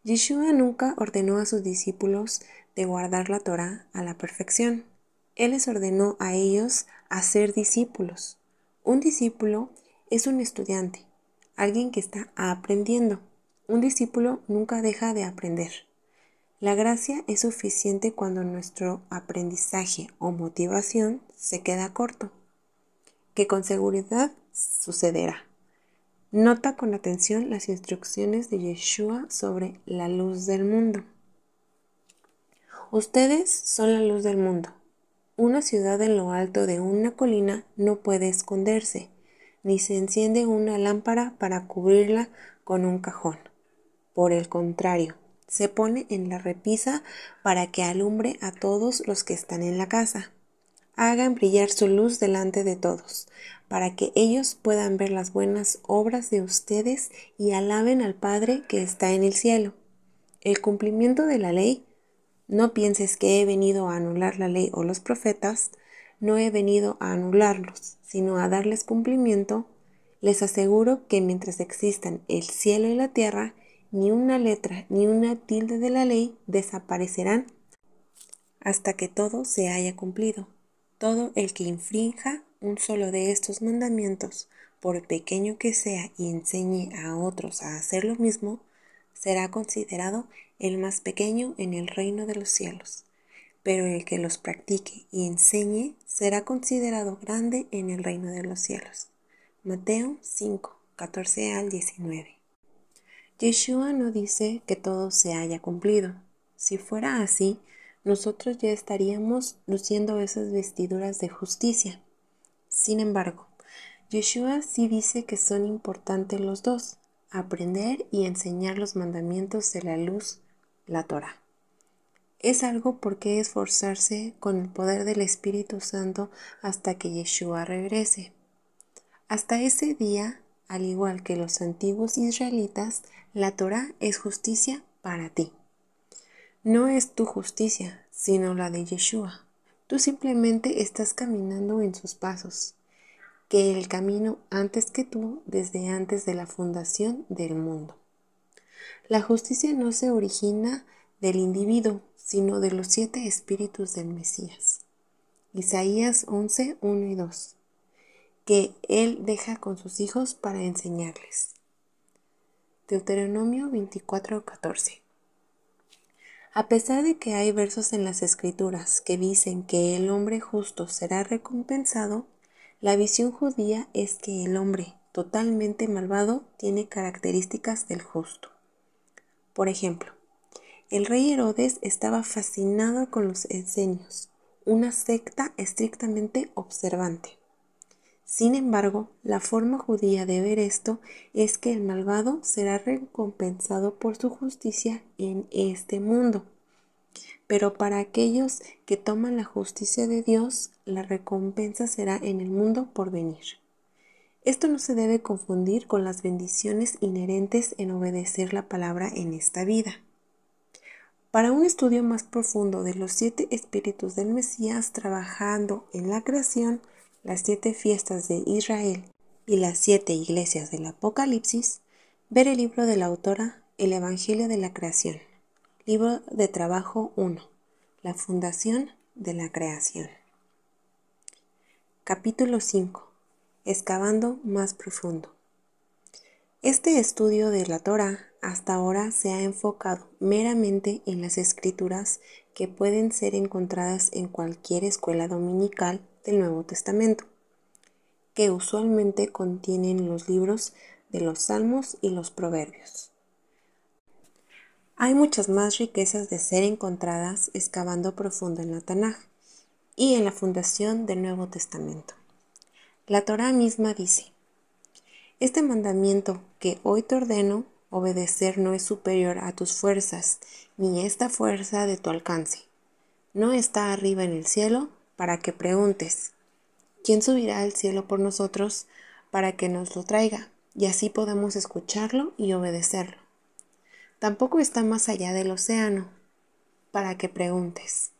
Yeshua nunca ordenó a sus discípulos de guardar la Torá a la perfección. Él les ordenó a ellos ser discípulos. Un discípulo es un estudiante, alguien que está aprendiendo. Un discípulo nunca deja de aprender. La gracia es suficiente cuando nuestro aprendizaje o motivación se queda corto, que con seguridad sucederá. Nota con atención las instrucciones de Yeshua sobre la luz del mundo. Ustedes son la luz del mundo. Una ciudad en lo alto de una colina no puede esconderse, ni se enciende una lámpara para cubrirla con un cajón. Por el contrario, se pone en la repisa para que alumbre a todos los que están en la casa. Hagan brillar su luz delante de todos, para que ellos puedan ver las buenas obras de ustedes y alaben al Padre que está en el cielo. El cumplimiento de la ley no pienses que he venido a anular la ley o los profetas, no he venido a anularlos, sino a darles cumplimiento. Les aseguro que mientras existan el cielo y la tierra, ni una letra ni una tilde de la ley desaparecerán hasta que todo se haya cumplido. Todo el que infrinja un solo de estos mandamientos, por pequeño que sea, y enseñe a otros a hacer lo mismo, será considerado el más pequeño en el reino de los cielos, pero el que los practique y enseñe será considerado grande en el reino de los cielos. Mateo 5, 14 al 19. Yeshua no dice que todo se haya cumplido. Si fuera así, nosotros ya estaríamos luciendo esas vestiduras de justicia. Sin embargo, Yeshua sí dice que son importantes los dos, aprender y enseñar los mandamientos de la luz, la Torah. Es algo por qué esforzarse con el poder del Espíritu Santo hasta que Yeshua regrese. Hasta ese día, al igual que los antiguos israelitas, la Torah es justicia para ti. No es tu justicia, sino la de Yeshua. Tú simplemente estás caminando en sus pasos que el camino antes que tú desde antes de la fundación del mundo. La justicia no se origina del individuo, sino de los siete espíritus del Mesías. Isaías 11, 1 y 2, que Él deja con sus hijos para enseñarles. Deuteronomio 24, 14. A pesar de que hay versos en las escrituras que dicen que el hombre justo será recompensado, la visión judía es que el hombre totalmente malvado tiene características del justo. Por ejemplo, el rey Herodes estaba fascinado con los enseños, una secta estrictamente observante. Sin embargo, la forma judía de ver esto es que el malvado será recompensado por su justicia en este mundo. Pero para aquellos que toman la justicia de Dios, la recompensa será en el mundo por venir. Esto no se debe confundir con las bendiciones inherentes en obedecer la palabra en esta vida. Para un estudio más profundo de los siete espíritus del Mesías trabajando en la creación, las siete fiestas de Israel y las siete iglesias del Apocalipsis, ver el libro de la autora El Evangelio de la Creación. Libro de Trabajo 1. La Fundación de la Creación. Capítulo 5. Excavando más profundo. Este estudio de la Torah hasta ahora se ha enfocado meramente en las escrituras que pueden ser encontradas en cualquier escuela dominical del Nuevo Testamento, que usualmente contienen los libros de los Salmos y los Proverbios. Hay muchas más riquezas de ser encontradas excavando profundo en la Tanaj y en la fundación del Nuevo Testamento. La Torá misma dice, Este mandamiento que hoy te ordeno, obedecer no es superior a tus fuerzas, ni esta fuerza de tu alcance. No está arriba en el cielo para que preguntes, ¿quién subirá al cielo por nosotros para que nos lo traiga? Y así podamos escucharlo y obedecerlo tampoco está más allá del océano, para que preguntes,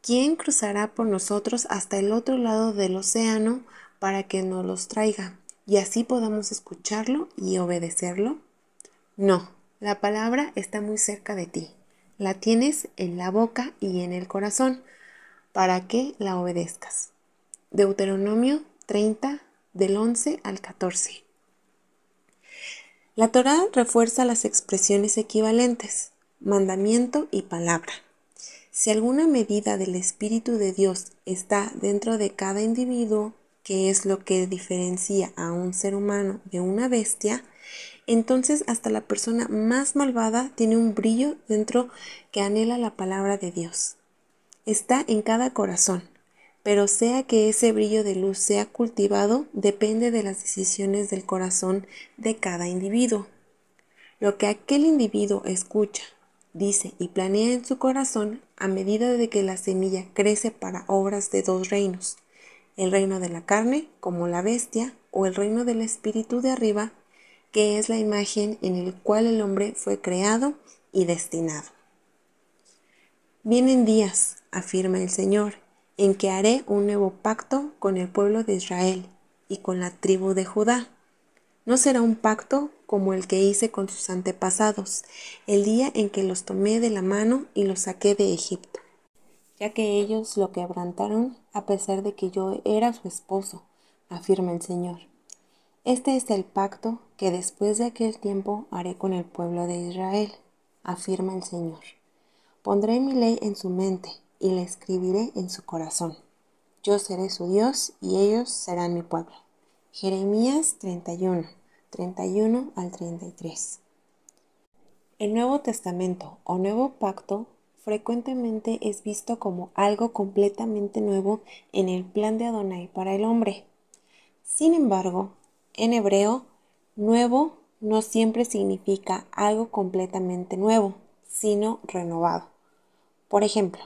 ¿quién cruzará por nosotros hasta el otro lado del océano para que nos los traiga y así podamos escucharlo y obedecerlo? No, la palabra está muy cerca de ti, la tienes en la boca y en el corazón, para que la obedezcas. Deuteronomio 30 del 11 al 14. La Torá refuerza las expresiones equivalentes, mandamiento y palabra. Si alguna medida del Espíritu de Dios está dentro de cada individuo, que es lo que diferencia a un ser humano de una bestia, entonces hasta la persona más malvada tiene un brillo dentro que anhela la palabra de Dios. Está en cada corazón, pero sea que ese brillo de luz sea cultivado depende de las decisiones del corazón de cada individuo. Lo que aquel individuo escucha, dice y planea en su corazón a medida de que la semilla crece para obras de dos reinos, el reino de la carne como la bestia o el reino del espíritu de arriba, que es la imagen en el cual el hombre fue creado y destinado. Vienen días, afirma el Señor, en que haré un nuevo pacto con el pueblo de Israel y con la tribu de Judá. No será un pacto como el que hice con sus antepasados, el día en que los tomé de la mano y los saqué de Egipto, ya que ellos lo quebrantaron a pesar de que yo era su esposo, afirma el Señor. Este es el pacto que después de aquel tiempo haré con el pueblo de Israel, afirma el Señor. Pondré mi ley en su mente y le escribiré en su corazón. Yo seré su Dios y ellos serán mi pueblo. Jeremías 31, 31 al 33. El Nuevo Testamento o Nuevo Pacto frecuentemente es visto como algo completamente nuevo en el plan de Adonai para el hombre. Sin embargo, en hebreo, nuevo no siempre significa algo completamente nuevo, sino renovado. Por ejemplo,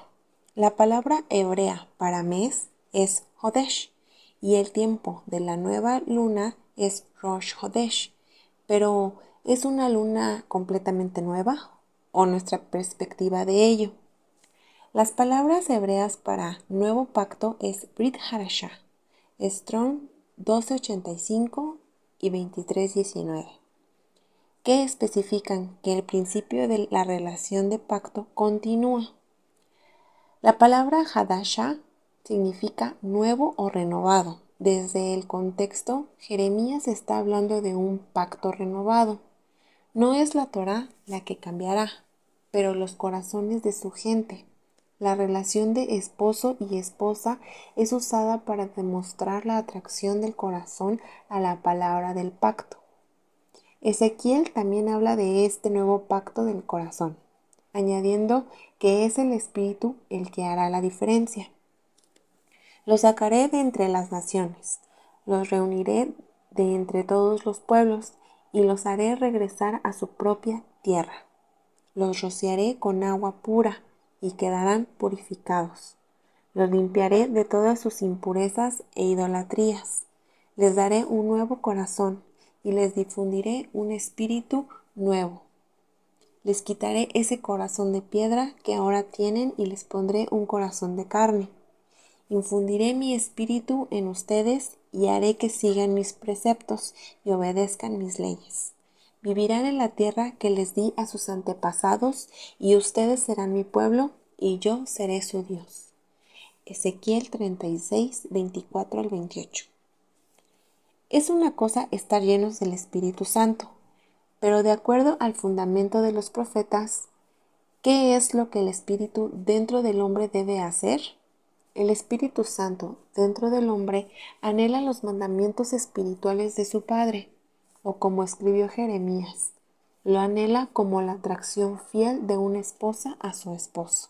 la palabra hebrea para mes es Hodesh y el tiempo de la nueva luna es Rosh Hodesh. Pero, ¿es una luna completamente nueva o nuestra perspectiva de ello? Las palabras hebreas para nuevo pacto es Brit Harashah, Strong 1285 y 2319, que especifican que el principio de la relación de pacto continúa la palabra Hadasha significa nuevo o renovado. Desde el contexto, Jeremías está hablando de un pacto renovado. No es la Torá la que cambiará, pero los corazones de su gente. La relación de esposo y esposa es usada para demostrar la atracción del corazón a la palabra del pacto. Ezequiel también habla de este nuevo pacto del corazón, añadiendo que es el Espíritu el que hará la diferencia. Los sacaré de entre las naciones, los reuniré de entre todos los pueblos y los haré regresar a su propia tierra. Los rociaré con agua pura y quedarán purificados. Los limpiaré de todas sus impurezas e idolatrías. Les daré un nuevo corazón y les difundiré un espíritu nuevo. Les quitaré ese corazón de piedra que ahora tienen y les pondré un corazón de carne. Infundiré mi espíritu en ustedes y haré que sigan mis preceptos y obedezcan mis leyes. Vivirán en la tierra que les di a sus antepasados y ustedes serán mi pueblo y yo seré su Dios. Ezequiel 36, 24 al 28. Es una cosa estar llenos del Espíritu Santo pero de acuerdo al fundamento de los profetas, ¿qué es lo que el Espíritu dentro del hombre debe hacer? El Espíritu Santo dentro del hombre anhela los mandamientos espirituales de su Padre, o como escribió Jeremías, lo anhela como la atracción fiel de una esposa a su esposo.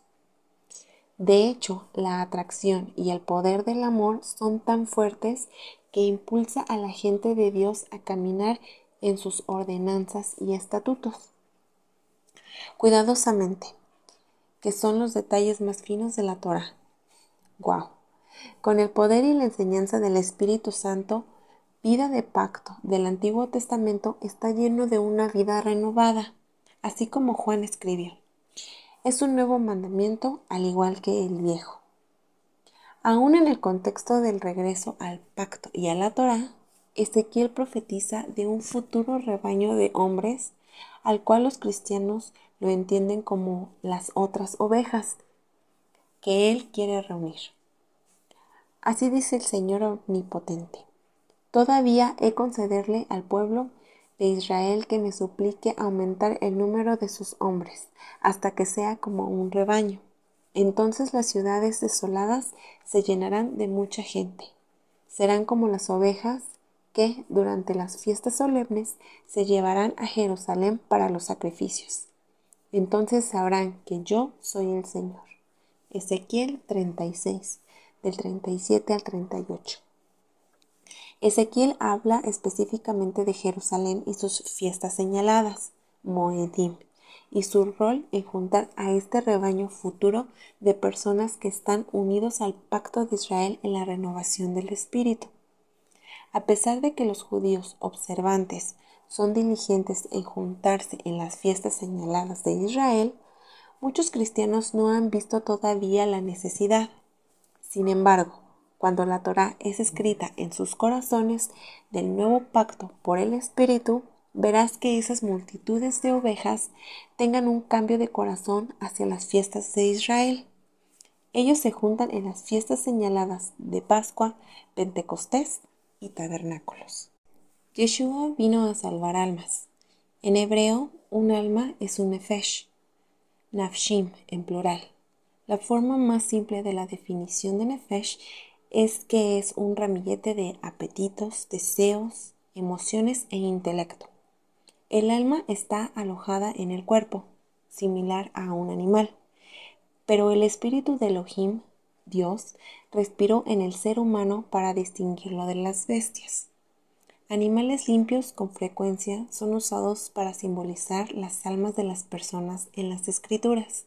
De hecho, la atracción y el poder del amor son tan fuertes que impulsa a la gente de Dios a caminar en sus ordenanzas y estatutos. Cuidadosamente, que son los detalles más finos de la Torah. Wow. Con el poder y la enseñanza del Espíritu Santo, vida de pacto del Antiguo Testamento está lleno de una vida renovada, así como Juan escribió. Es un nuevo mandamiento al igual que el viejo. Aún en el contexto del regreso al pacto y a la Torah, Ezequiel profetiza de un futuro rebaño de hombres al cual los cristianos lo entienden como las otras ovejas que Él quiere reunir. Así dice el Señor Omnipotente. Todavía he concederle al pueblo de Israel que me suplique aumentar el número de sus hombres, hasta que sea como un rebaño. Entonces las ciudades desoladas se llenarán de mucha gente. Serán como las ovejas que durante las fiestas solemnes se llevarán a Jerusalén para los sacrificios. Entonces sabrán que yo soy el Señor. Ezequiel 36, del 37 al 38. Ezequiel habla específicamente de Jerusalén y sus fiestas señaladas, Moedim, y su rol en juntar a este rebaño futuro de personas que están unidos al pacto de Israel en la renovación del Espíritu. A pesar de que los judíos observantes son diligentes en juntarse en las fiestas señaladas de Israel, muchos cristianos no han visto todavía la necesidad. Sin embargo, cuando la Torá es escrita en sus corazones del nuevo pacto por el Espíritu, verás que esas multitudes de ovejas tengan un cambio de corazón hacia las fiestas de Israel. Ellos se juntan en las fiestas señaladas de Pascua, Pentecostés, y tabernáculos. Yeshua vino a salvar almas. En hebreo, un alma es un nefesh, nafshim en plural. La forma más simple de la definición de nefesh es que es un ramillete de apetitos, deseos, emociones e intelecto. El alma está alojada en el cuerpo, similar a un animal, pero el espíritu de Elohim Dios, respiró en el ser humano para distinguirlo de las bestias. Animales limpios con frecuencia son usados para simbolizar las almas de las personas en las escrituras,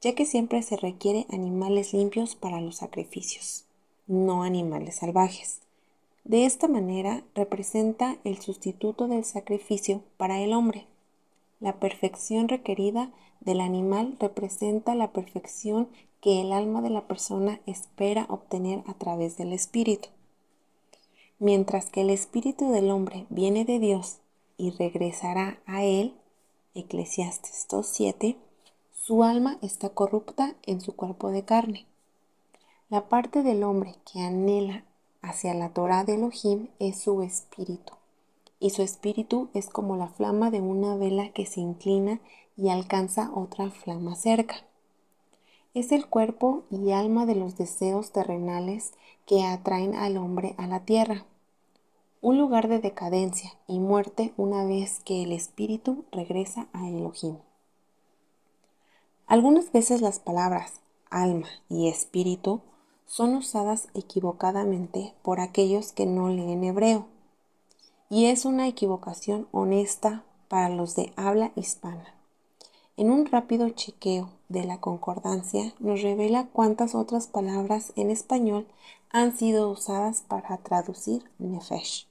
ya que siempre se requiere animales limpios para los sacrificios, no animales salvajes. De esta manera representa el sustituto del sacrificio para el hombre. La perfección requerida del animal representa la perfección que el alma de la persona espera obtener a través del espíritu. Mientras que el espíritu del hombre viene de Dios y regresará a él, Eclesiastes 2.7, su alma está corrupta en su cuerpo de carne. La parte del hombre que anhela hacia la Torah de Elohim es su espíritu, y su espíritu es como la flama de una vela que se inclina y alcanza otra flama cerca. Es el cuerpo y alma de los deseos terrenales que atraen al hombre a la tierra, un lugar de decadencia y muerte una vez que el espíritu regresa a Elohim. Algunas veces las palabras alma y espíritu son usadas equivocadamente por aquellos que no leen hebreo, y es una equivocación honesta para los de habla hispana en un rápido chequeo de la concordancia nos revela cuántas otras palabras en español han sido usadas para traducir nefesh.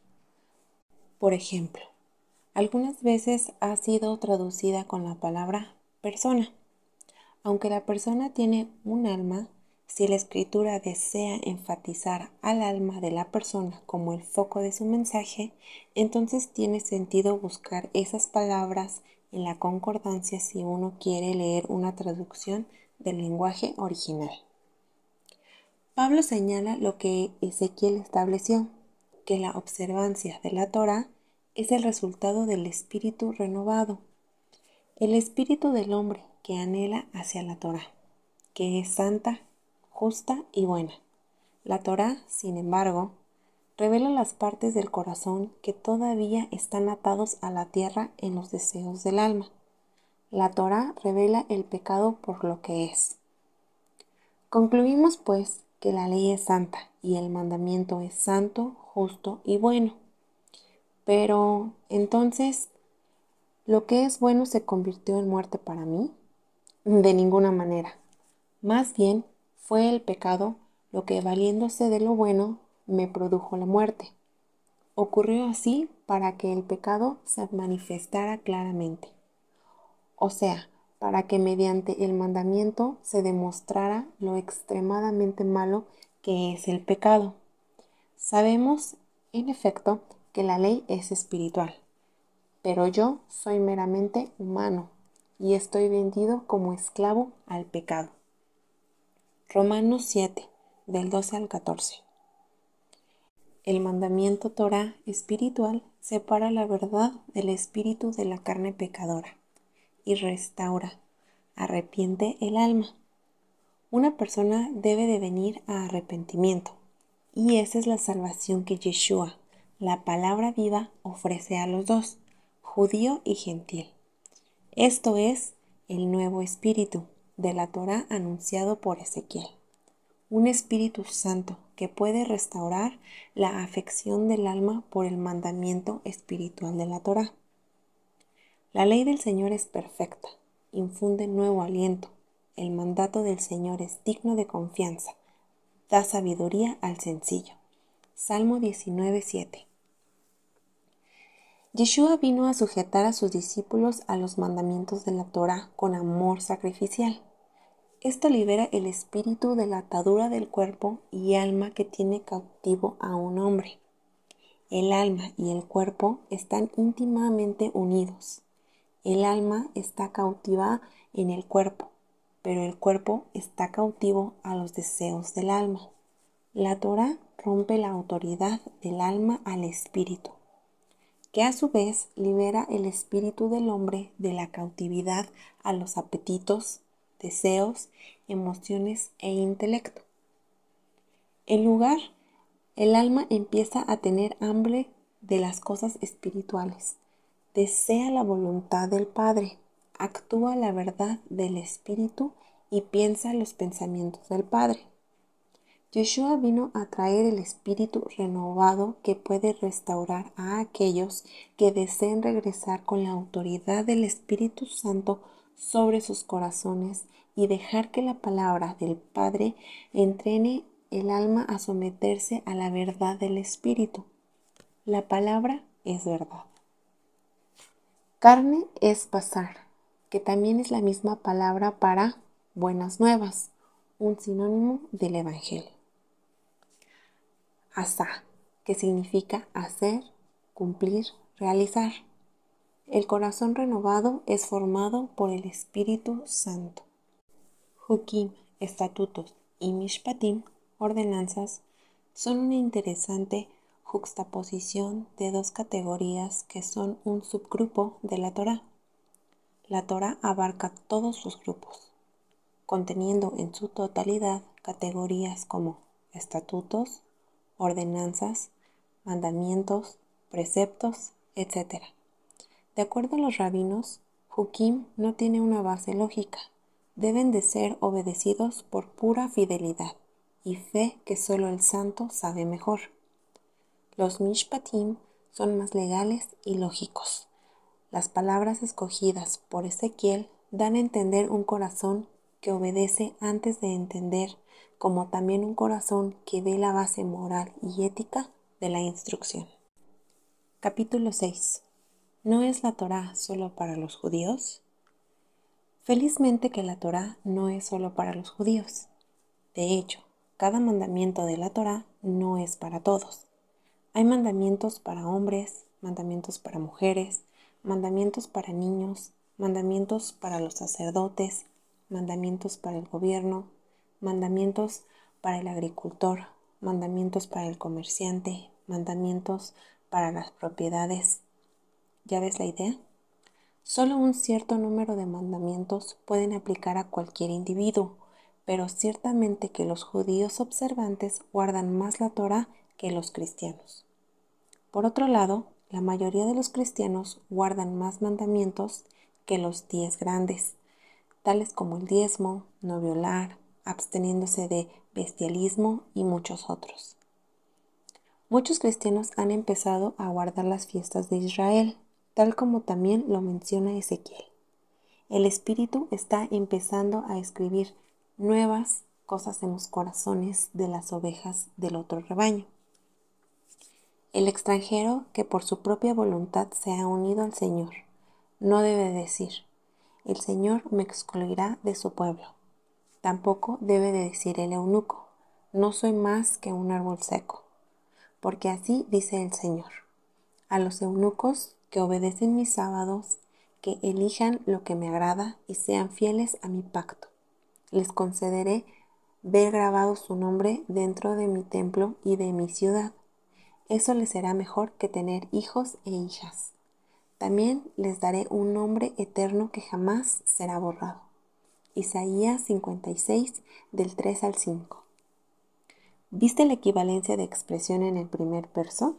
Por ejemplo, algunas veces ha sido traducida con la palabra persona. Aunque la persona tiene un alma, si la escritura desea enfatizar al alma de la persona como el foco de su mensaje, entonces tiene sentido buscar esas palabras la concordancia si uno quiere leer una traducción del lenguaje original. Pablo señala lo que Ezequiel estableció, que la observancia de la Torah es el resultado del espíritu renovado, el espíritu del hombre que anhela hacia la Torah, que es santa, justa y buena. La Torah, sin embargo, revela las partes del corazón que todavía están atados a la tierra en los deseos del alma. La Torá revela el pecado por lo que es. Concluimos pues que la ley es santa y el mandamiento es santo, justo y bueno. Pero entonces, ¿lo que es bueno se convirtió en muerte para mí? De ninguna manera. Más bien fue el pecado lo que valiéndose de lo bueno me produjo la muerte. Ocurrió así para que el pecado se manifestara claramente, o sea, para que mediante el mandamiento se demostrara lo extremadamente malo que es el pecado. Sabemos, en efecto, que la ley es espiritual, pero yo soy meramente humano y estoy vendido como esclavo al pecado. Romanos 7, del 12 al 14. El mandamiento Torah espiritual separa la verdad del espíritu de la carne pecadora y restaura, arrepiente el alma. Una persona debe de venir a arrepentimiento y esa es la salvación que Yeshua, la palabra viva, ofrece a los dos, judío y gentil. Esto es el nuevo espíritu de la Torah anunciado por Ezequiel un Espíritu Santo que puede restaurar la afección del alma por el mandamiento espiritual de la Torah. La ley del Señor es perfecta, infunde nuevo aliento. El mandato del Señor es digno de confianza, da sabiduría al sencillo. Salmo 19:7. Yeshua vino a sujetar a sus discípulos a los mandamientos de la Torah con amor sacrificial. Esto libera el espíritu de la atadura del cuerpo y alma que tiene cautivo a un hombre. El alma y el cuerpo están íntimamente unidos. El alma está cautiva en el cuerpo, pero el cuerpo está cautivo a los deseos del alma. La Torah rompe la autoridad del alma al espíritu, que a su vez libera el espíritu del hombre de la cautividad a los apetitos, deseos, emociones e intelecto. En lugar, el alma empieza a tener hambre de las cosas espirituales. Desea la voluntad del Padre, actúa la verdad del Espíritu y piensa los pensamientos del Padre. Yeshua vino a traer el espíritu renovado que puede restaurar a aquellos que deseen regresar con la autoridad del Espíritu Santo sobre sus corazones y dejar que la palabra del Padre entrene el alma a someterse a la verdad del Espíritu. La palabra es verdad. Carne es pasar, que también es la misma palabra para buenas nuevas, un sinónimo del Evangelio. Asá, que significa hacer, cumplir, realizar. El corazón renovado es formado por el Espíritu Santo. Hukim, estatutos y mishpatim, ordenanzas, son una interesante juxtaposición de dos categorías que son un subgrupo de la Torah. La Torah abarca todos sus grupos, conteniendo en su totalidad categorías como estatutos, ordenanzas, mandamientos, preceptos, etc. De acuerdo a los rabinos, Hukim no tiene una base lógica. Deben de ser obedecidos por pura fidelidad y fe que solo el santo sabe mejor. Los Mishpatim son más legales y lógicos. Las palabras escogidas por Ezequiel dan a entender un corazón que obedece antes de entender, como también un corazón que ve la base moral y ética de la instrucción. Capítulo 6. ¿No es la Torá solo para los judíos? Felizmente que la Torá no es solo para los judíos. De hecho, cada mandamiento de la Torá no es para todos. Hay mandamientos para hombres, mandamientos para mujeres, mandamientos para niños, mandamientos para los sacerdotes, mandamientos para el gobierno, mandamientos para el agricultor, mandamientos para el comerciante, mandamientos para las propiedades ¿Ya ves la idea? Solo un cierto número de mandamientos pueden aplicar a cualquier individuo, pero ciertamente que los judíos observantes guardan más la Torah que los cristianos. Por otro lado, la mayoría de los cristianos guardan más mandamientos que los diez grandes, tales como el diezmo, no violar, absteniéndose de bestialismo y muchos otros. Muchos cristianos han empezado a guardar las fiestas de Israel, tal como también lo menciona Ezequiel. El Espíritu está empezando a escribir nuevas cosas en los corazones de las ovejas del otro rebaño. El extranjero que por su propia voluntad se ha unido al Señor no debe decir, el Señor me excluirá de su pueblo. Tampoco debe de decir el eunuco, no soy más que un árbol seco, porque así dice el Señor. A los eunucos que obedecen mis sábados, que elijan lo que me agrada y sean fieles a mi pacto. Les concederé ver grabado su nombre dentro de mi templo y de mi ciudad. Eso les será mejor que tener hijos e hijas. También les daré un nombre eterno que jamás será borrado. Isaías 56 del 3 al 5. ¿Viste la equivalencia de expresión en el primer verso?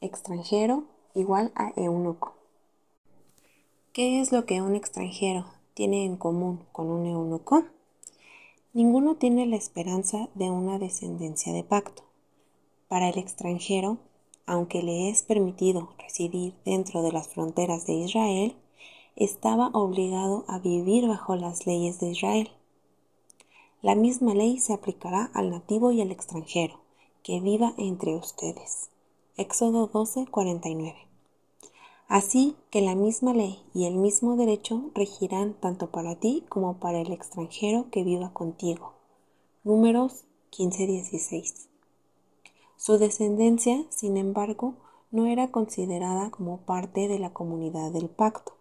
Extranjero, igual a eunuco. ¿Qué es lo que un extranjero tiene en común con un eunuco? Ninguno tiene la esperanza de una descendencia de pacto. Para el extranjero, aunque le es permitido residir dentro de las fronteras de Israel, estaba obligado a vivir bajo las leyes de Israel. La misma ley se aplicará al nativo y al extranjero que viva entre ustedes. Éxodo 12, Así que la misma ley y el mismo derecho regirán tanto para ti como para el extranjero que viva contigo. Números 15, Su descendencia, sin embargo, no era considerada como parte de la comunidad del pacto.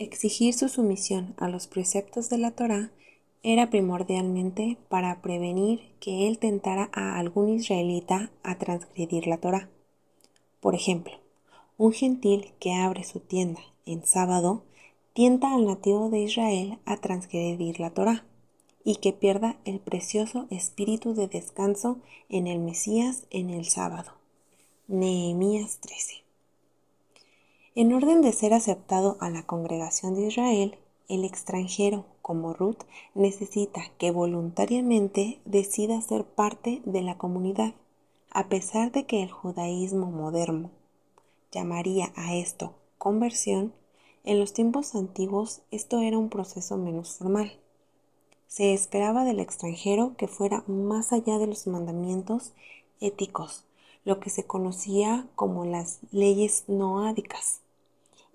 Exigir su sumisión a los preceptos de la Torá era primordialmente para prevenir que él tentara a algún israelita a transgredir la Torá. Por ejemplo, un gentil que abre su tienda en sábado tienta al nativo de Israel a transgredir la Torá y que pierda el precioso espíritu de descanso en el Mesías en el sábado. Nehemías 13. En orden de ser aceptado a la congregación de Israel, el extranjero, como Ruth, necesita que voluntariamente decida ser parte de la comunidad a pesar de que el judaísmo moderno llamaría a esto conversión, en los tiempos antiguos esto era un proceso menos formal. Se esperaba del extranjero que fuera más allá de los mandamientos éticos, lo que se conocía como las leyes noádicas,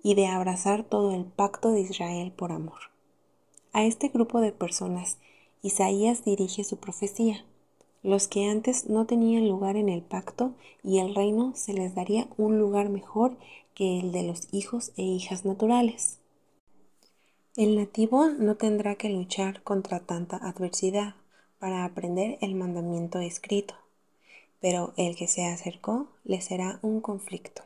y de abrazar todo el pacto de Israel por amor. A este grupo de personas Isaías dirige su profecía los que antes no tenían lugar en el pacto y el reino se les daría un lugar mejor que el de los hijos e hijas naturales. El nativo no tendrá que luchar contra tanta adversidad para aprender el mandamiento escrito, pero el que se acercó le será un conflicto.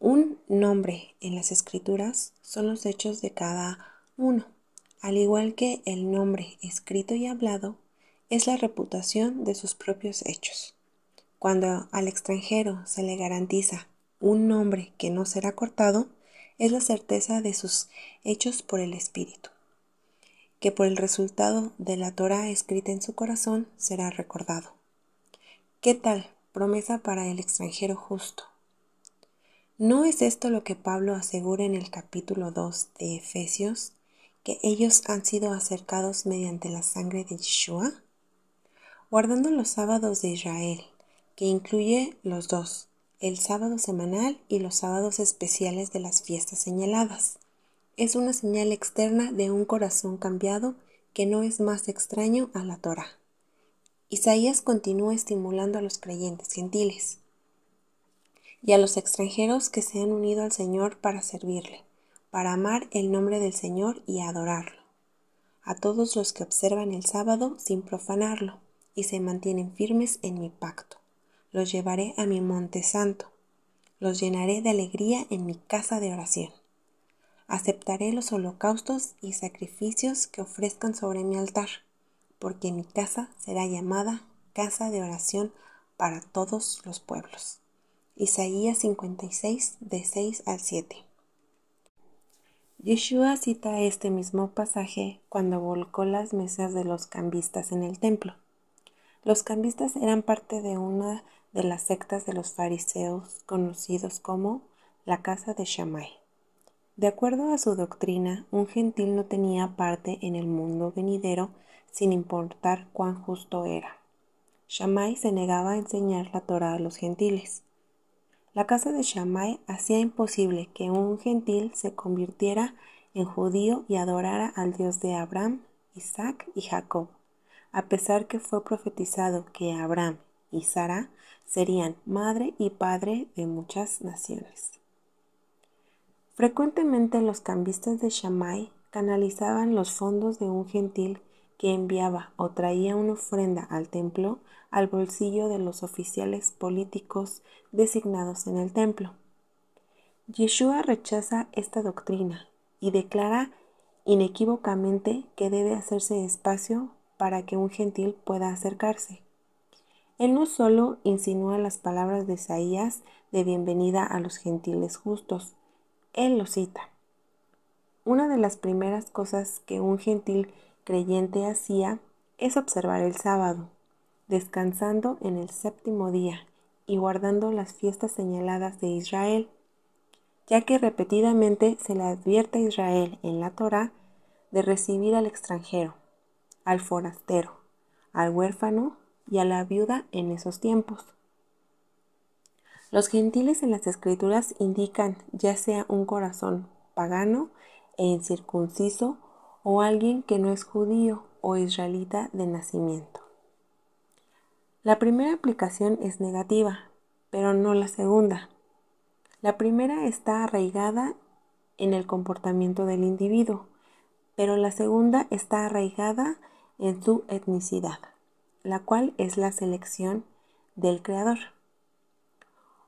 Un nombre en las escrituras son los hechos de cada uno, al igual que el nombre escrito y hablado es la reputación de sus propios hechos. Cuando al extranjero se le garantiza un nombre que no será cortado, es la certeza de sus hechos por el Espíritu, que por el resultado de la Torah escrita en su corazón será recordado. ¿Qué tal promesa para el extranjero justo? ¿No es esto lo que Pablo asegura en el capítulo 2 de Efesios, que ellos han sido acercados mediante la sangre de Yeshua? guardando los sábados de Israel, que incluye los dos, el sábado semanal y los sábados especiales de las fiestas señaladas. Es una señal externa de un corazón cambiado que no es más extraño a la Torah. Isaías continúa estimulando a los creyentes gentiles y a los extranjeros que se han unido al Señor para servirle, para amar el nombre del Señor y adorarlo, a todos los que observan el sábado sin profanarlo y se mantienen firmes en mi pacto. Los llevaré a mi monte santo. Los llenaré de alegría en mi casa de oración. Aceptaré los holocaustos y sacrificios que ofrezcan sobre mi altar, porque mi casa será llamada casa de oración para todos los pueblos. Isaías 56, de 6 al 7. Yeshua cita este mismo pasaje cuando volcó las mesas de los cambistas en el templo. Los cambistas eran parte de una de las sectas de los fariseos conocidos como la casa de Shammai. De acuerdo a su doctrina, un gentil no tenía parte en el mundo venidero sin importar cuán justo era. Shammai se negaba a enseñar la Torah a los gentiles. La casa de Shammai hacía imposible que un gentil se convirtiera en judío y adorara al Dios de Abraham, Isaac y Jacob a pesar que fue profetizado que Abraham y Sara serían madre y padre de muchas naciones. Frecuentemente los cambistas de Shammai canalizaban los fondos de un gentil que enviaba o traía una ofrenda al templo al bolsillo de los oficiales políticos designados en el templo. Yeshua rechaza esta doctrina y declara inequívocamente que debe hacerse espacio para que un gentil pueda acercarse. Él no solo insinúa las palabras de Isaías de bienvenida a los gentiles justos, él lo cita. Una de las primeras cosas que un gentil creyente hacía es observar el sábado, descansando en el séptimo día y guardando las fiestas señaladas de Israel, ya que repetidamente se le advierte a Israel en la Torá de recibir al extranjero, al forastero, al huérfano y a la viuda en esos tiempos. Los gentiles en las escrituras indican ya sea un corazón pagano e incircunciso o alguien que no es judío o israelita de nacimiento. La primera aplicación es negativa, pero no la segunda. La primera está arraigada en el comportamiento del individuo, pero la segunda está arraigada en su etnicidad, la cual es la selección del Creador.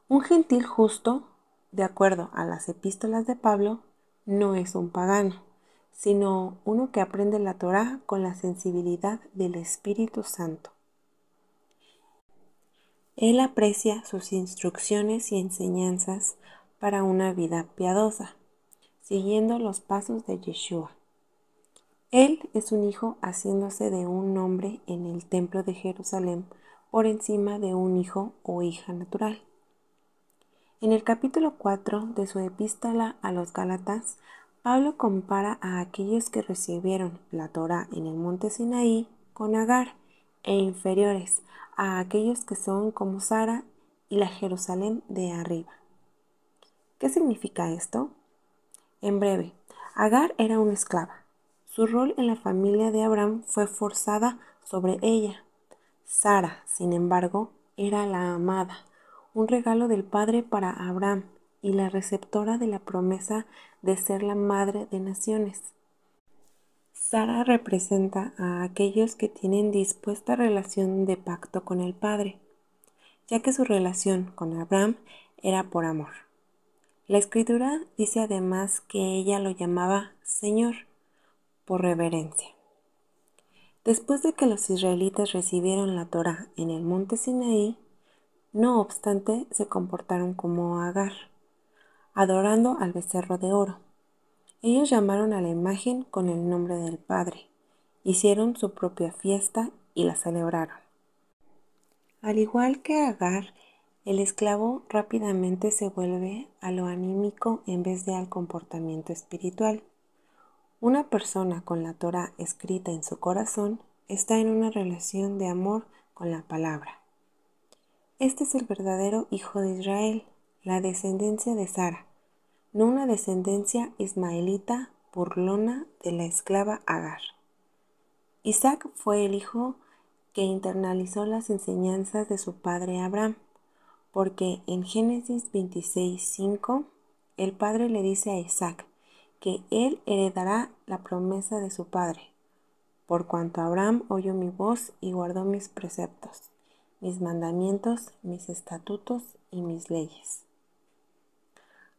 Un gentil justo, de acuerdo a las epístolas de Pablo, no es un pagano, sino uno que aprende la Torá con la sensibilidad del Espíritu Santo. Él aprecia sus instrucciones y enseñanzas para una vida piadosa, siguiendo los pasos de Yeshua. Él es un hijo haciéndose de un nombre en el templo de Jerusalén por encima de un hijo o hija natural. En el capítulo 4 de su epístola a los Gálatas, Pablo compara a aquellos que recibieron la Torah en el monte Sinaí con Agar e inferiores a aquellos que son como Sara y la Jerusalén de arriba. ¿Qué significa esto? En breve, Agar era una esclava su rol en la familia de Abraham fue forzada sobre ella. Sara, sin embargo, era la amada, un regalo del Padre para Abraham y la receptora de la promesa de ser la madre de naciones. Sara representa a aquellos que tienen dispuesta relación de pacto con el Padre, ya que su relación con Abraham era por amor. La escritura dice además que ella lo llamaba Señor, por reverencia. Después de que los israelitas recibieron la Torá en el monte Sinaí, no obstante se comportaron como Agar, adorando al becerro de oro. Ellos llamaron a la imagen con el nombre del Padre, hicieron su propia fiesta y la celebraron. Al igual que Agar, el esclavo rápidamente se vuelve a lo anímico en vez de al comportamiento espiritual. Una persona con la Torah escrita en su corazón está en una relación de amor con la palabra. Este es el verdadero hijo de Israel, la descendencia de Sara, no una descendencia ismaelita burlona de la esclava Agar. Isaac fue el hijo que internalizó las enseñanzas de su padre Abraham, porque en Génesis 26.5 el padre le dice a Isaac, que él heredará la promesa de su padre, por cuanto Abraham oyó mi voz y guardó mis preceptos, mis mandamientos, mis estatutos y mis leyes.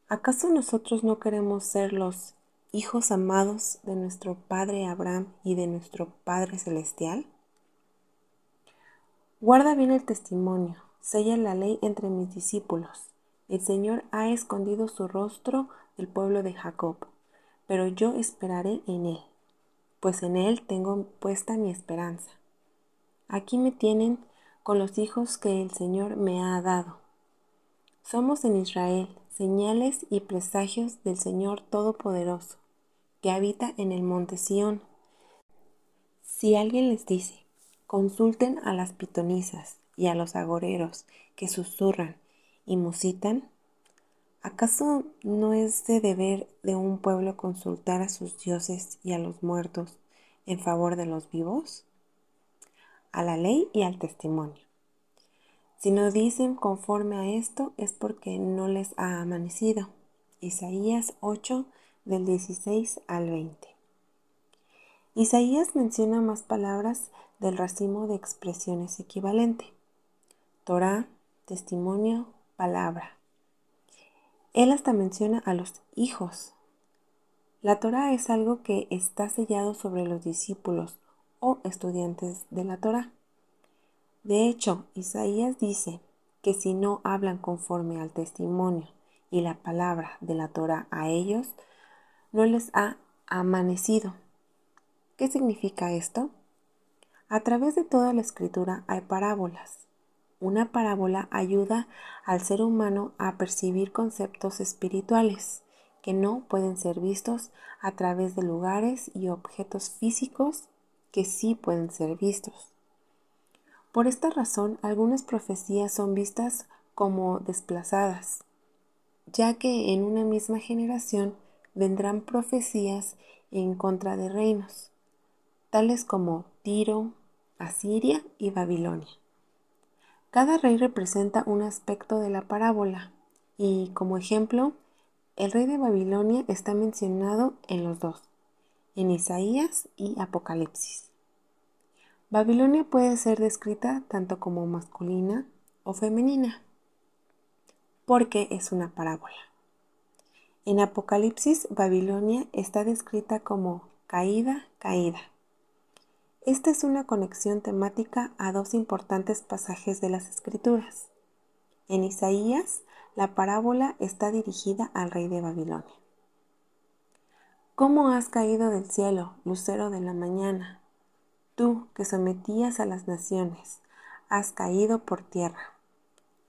¿Acaso nosotros no queremos ser los hijos amados de nuestro Padre Abraham y de nuestro Padre Celestial? Guarda bien el testimonio, sella la ley entre mis discípulos. El Señor ha escondido su rostro del pueblo de Jacob pero yo esperaré en Él, pues en Él tengo puesta mi esperanza. Aquí me tienen con los hijos que el Señor me ha dado. Somos en Israel señales y presagios del Señor Todopoderoso, que habita en el monte Sión. Si alguien les dice, consulten a las pitonisas y a los agoreros que susurran y musitan, ¿Acaso no es de deber de un pueblo consultar a sus dioses y a los muertos en favor de los vivos? A la ley y al testimonio. Si no dicen conforme a esto es porque no les ha amanecido. Isaías 8 del 16 al 20. Isaías menciona más palabras del racimo de expresiones equivalente. Torah, testimonio, palabra. Él hasta menciona a los hijos. La Torah es algo que está sellado sobre los discípulos o estudiantes de la Torah. De hecho, Isaías dice que si no hablan conforme al testimonio y la palabra de la Torah a ellos, no les ha amanecido. ¿Qué significa esto? A través de toda la escritura hay parábolas, una parábola ayuda al ser humano a percibir conceptos espirituales que no pueden ser vistos a través de lugares y objetos físicos que sí pueden ser vistos. Por esta razón, algunas profecías son vistas como desplazadas, ya que en una misma generación vendrán profecías en contra de reinos, tales como Tiro, Asiria y Babilonia. Cada rey representa un aspecto de la parábola y, como ejemplo, el rey de Babilonia está mencionado en los dos, en Isaías y Apocalipsis. Babilonia puede ser descrita tanto como masculina o femenina, porque es una parábola. En Apocalipsis, Babilonia está descrita como caída, caída. Esta es una conexión temática a dos importantes pasajes de las Escrituras. En Isaías, la parábola está dirigida al rey de Babilonia. ¿Cómo has caído del cielo, lucero de la mañana? Tú que sometías a las naciones, has caído por tierra.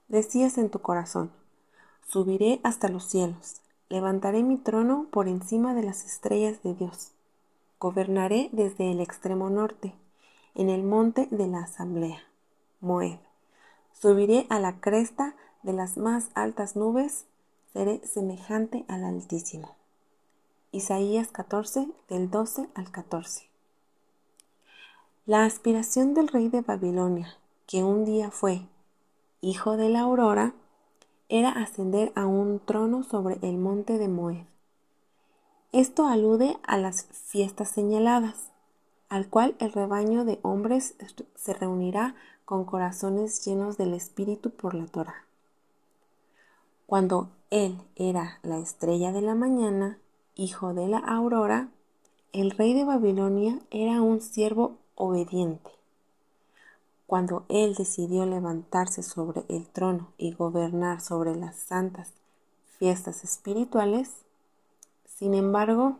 Decías en tu corazón, subiré hasta los cielos, levantaré mi trono por encima de las estrellas de Dios Gobernaré desde el extremo norte, en el monte de la asamblea, Moed. Subiré a la cresta de las más altas nubes, seré semejante al Altísimo. Isaías 14, del 12 al 14. La aspiración del rey de Babilonia, que un día fue hijo de la aurora, era ascender a un trono sobre el monte de Moed esto alude a las fiestas señaladas, al cual el rebaño de hombres se reunirá con corazones llenos del Espíritu por la Torah. Cuando él era la estrella de la mañana, hijo de la aurora, el rey de Babilonia era un siervo obediente. Cuando él decidió levantarse sobre el trono y gobernar sobre las santas fiestas espirituales, sin embargo,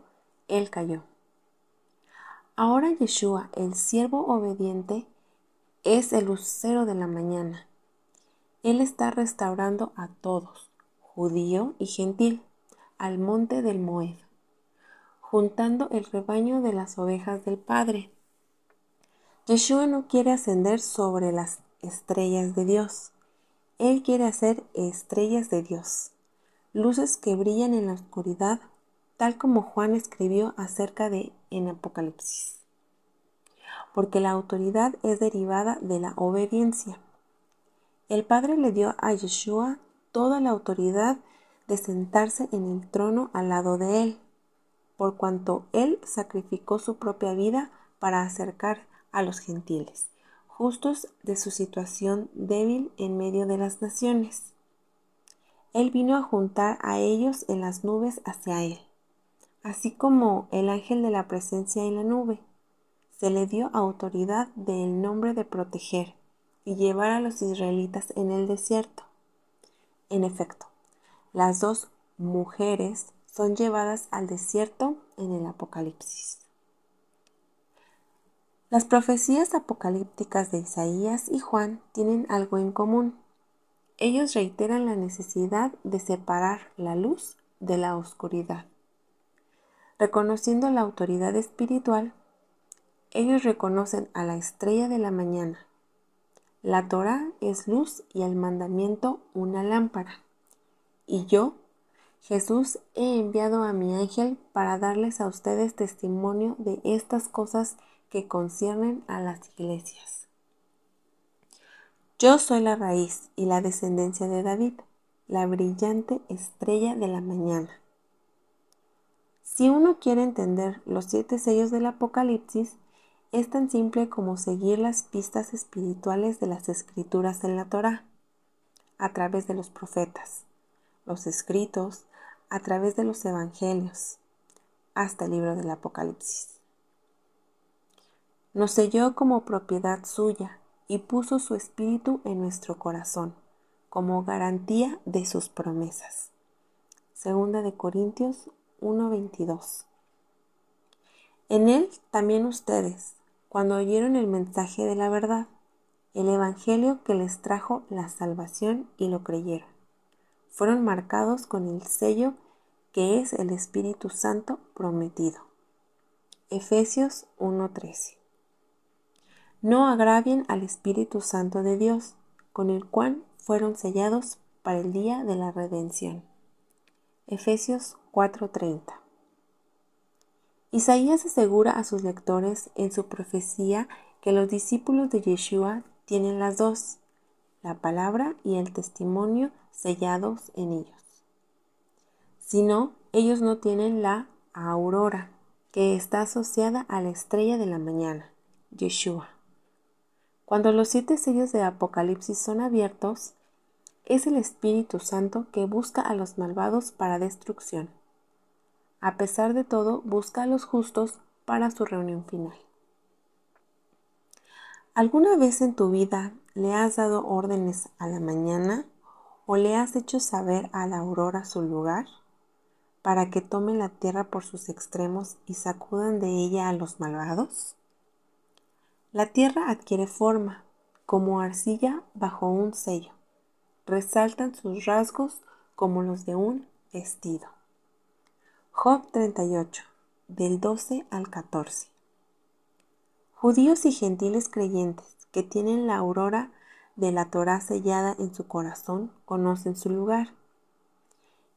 él cayó. Ahora Yeshua, el siervo obediente, es el lucero de la mañana. Él está restaurando a todos, judío y gentil, al monte del Moed, juntando el rebaño de las ovejas del Padre. Yeshua no quiere ascender sobre las estrellas de Dios. Él quiere hacer estrellas de Dios, luces que brillan en la oscuridad tal como Juan escribió acerca de en Apocalipsis. Porque la autoridad es derivada de la obediencia. El Padre le dio a Yeshua toda la autoridad de sentarse en el trono al lado de él, por cuanto él sacrificó su propia vida para acercar a los gentiles, justos de su situación débil en medio de las naciones. Él vino a juntar a ellos en las nubes hacia él así como el ángel de la presencia en la nube. Se le dio autoridad del nombre de proteger y llevar a los israelitas en el desierto. En efecto, las dos mujeres son llevadas al desierto en el Apocalipsis. Las profecías apocalípticas de Isaías y Juan tienen algo en común. Ellos reiteran la necesidad de separar la luz de la oscuridad. Reconociendo la autoridad espiritual, ellos reconocen a la estrella de la mañana. La Torá es luz y el mandamiento una lámpara. Y yo, Jesús, he enviado a mi ángel para darles a ustedes testimonio de estas cosas que conciernen a las iglesias. Yo soy la raíz y la descendencia de David, la brillante estrella de la mañana. Si uno quiere entender los siete sellos del Apocalipsis, es tan simple como seguir las pistas espirituales de las escrituras en la Torá, a través de los profetas, los escritos, a través de los evangelios, hasta el libro del Apocalipsis. Nos selló como propiedad suya y puso su espíritu en nuestro corazón, como garantía de sus promesas. Segunda de Corintios 1.22. En él también ustedes, cuando oyeron el mensaje de la verdad, el Evangelio que les trajo la salvación y lo creyeron. Fueron marcados con el sello que es el Espíritu Santo prometido. Efesios 1:13. No agravien al Espíritu Santo de Dios, con el cual fueron sellados para el día de la redención. Efesios 4:30. Isaías asegura a sus lectores en su profecía que los discípulos de Yeshua tienen las dos, la palabra y el testimonio sellados en ellos. Si no, ellos no tienen la aurora, que está asociada a la estrella de la mañana, Yeshua. Cuando los siete sellos de Apocalipsis son abiertos, es el Espíritu Santo que busca a los malvados para destrucción. A pesar de todo, busca a los justos para su reunión final. ¿Alguna vez en tu vida le has dado órdenes a la mañana o le has hecho saber a la aurora su lugar para que tome la tierra por sus extremos y sacudan de ella a los malvados? La tierra adquiere forma, como arcilla bajo un sello resaltan sus rasgos como los de un vestido. Job 38, del 12 al 14. Judíos y gentiles creyentes que tienen la aurora de la Torá sellada en su corazón conocen su lugar.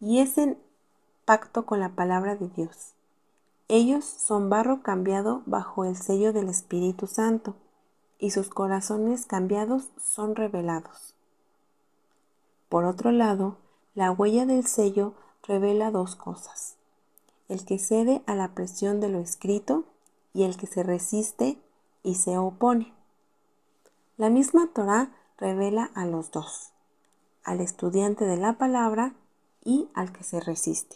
Y es en pacto con la palabra de Dios. Ellos son barro cambiado bajo el sello del Espíritu Santo, y sus corazones cambiados son revelados. Por otro lado, la huella del sello revela dos cosas, el que cede a la presión de lo escrito y el que se resiste y se opone. La misma Torá revela a los dos, al estudiante de la palabra y al que se resiste.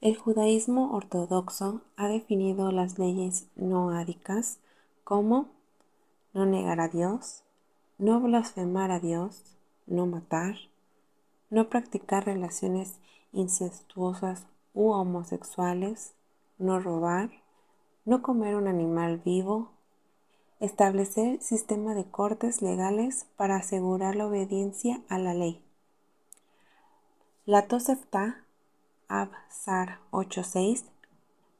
El judaísmo ortodoxo ha definido las leyes noádicas como no negar a Dios, no blasfemar a Dios, no matar, no practicar relaciones incestuosas u homosexuales, no robar, no comer un animal vivo, establecer sistema de cortes legales para asegurar la obediencia a la ley. La Tosefta Absar 8.6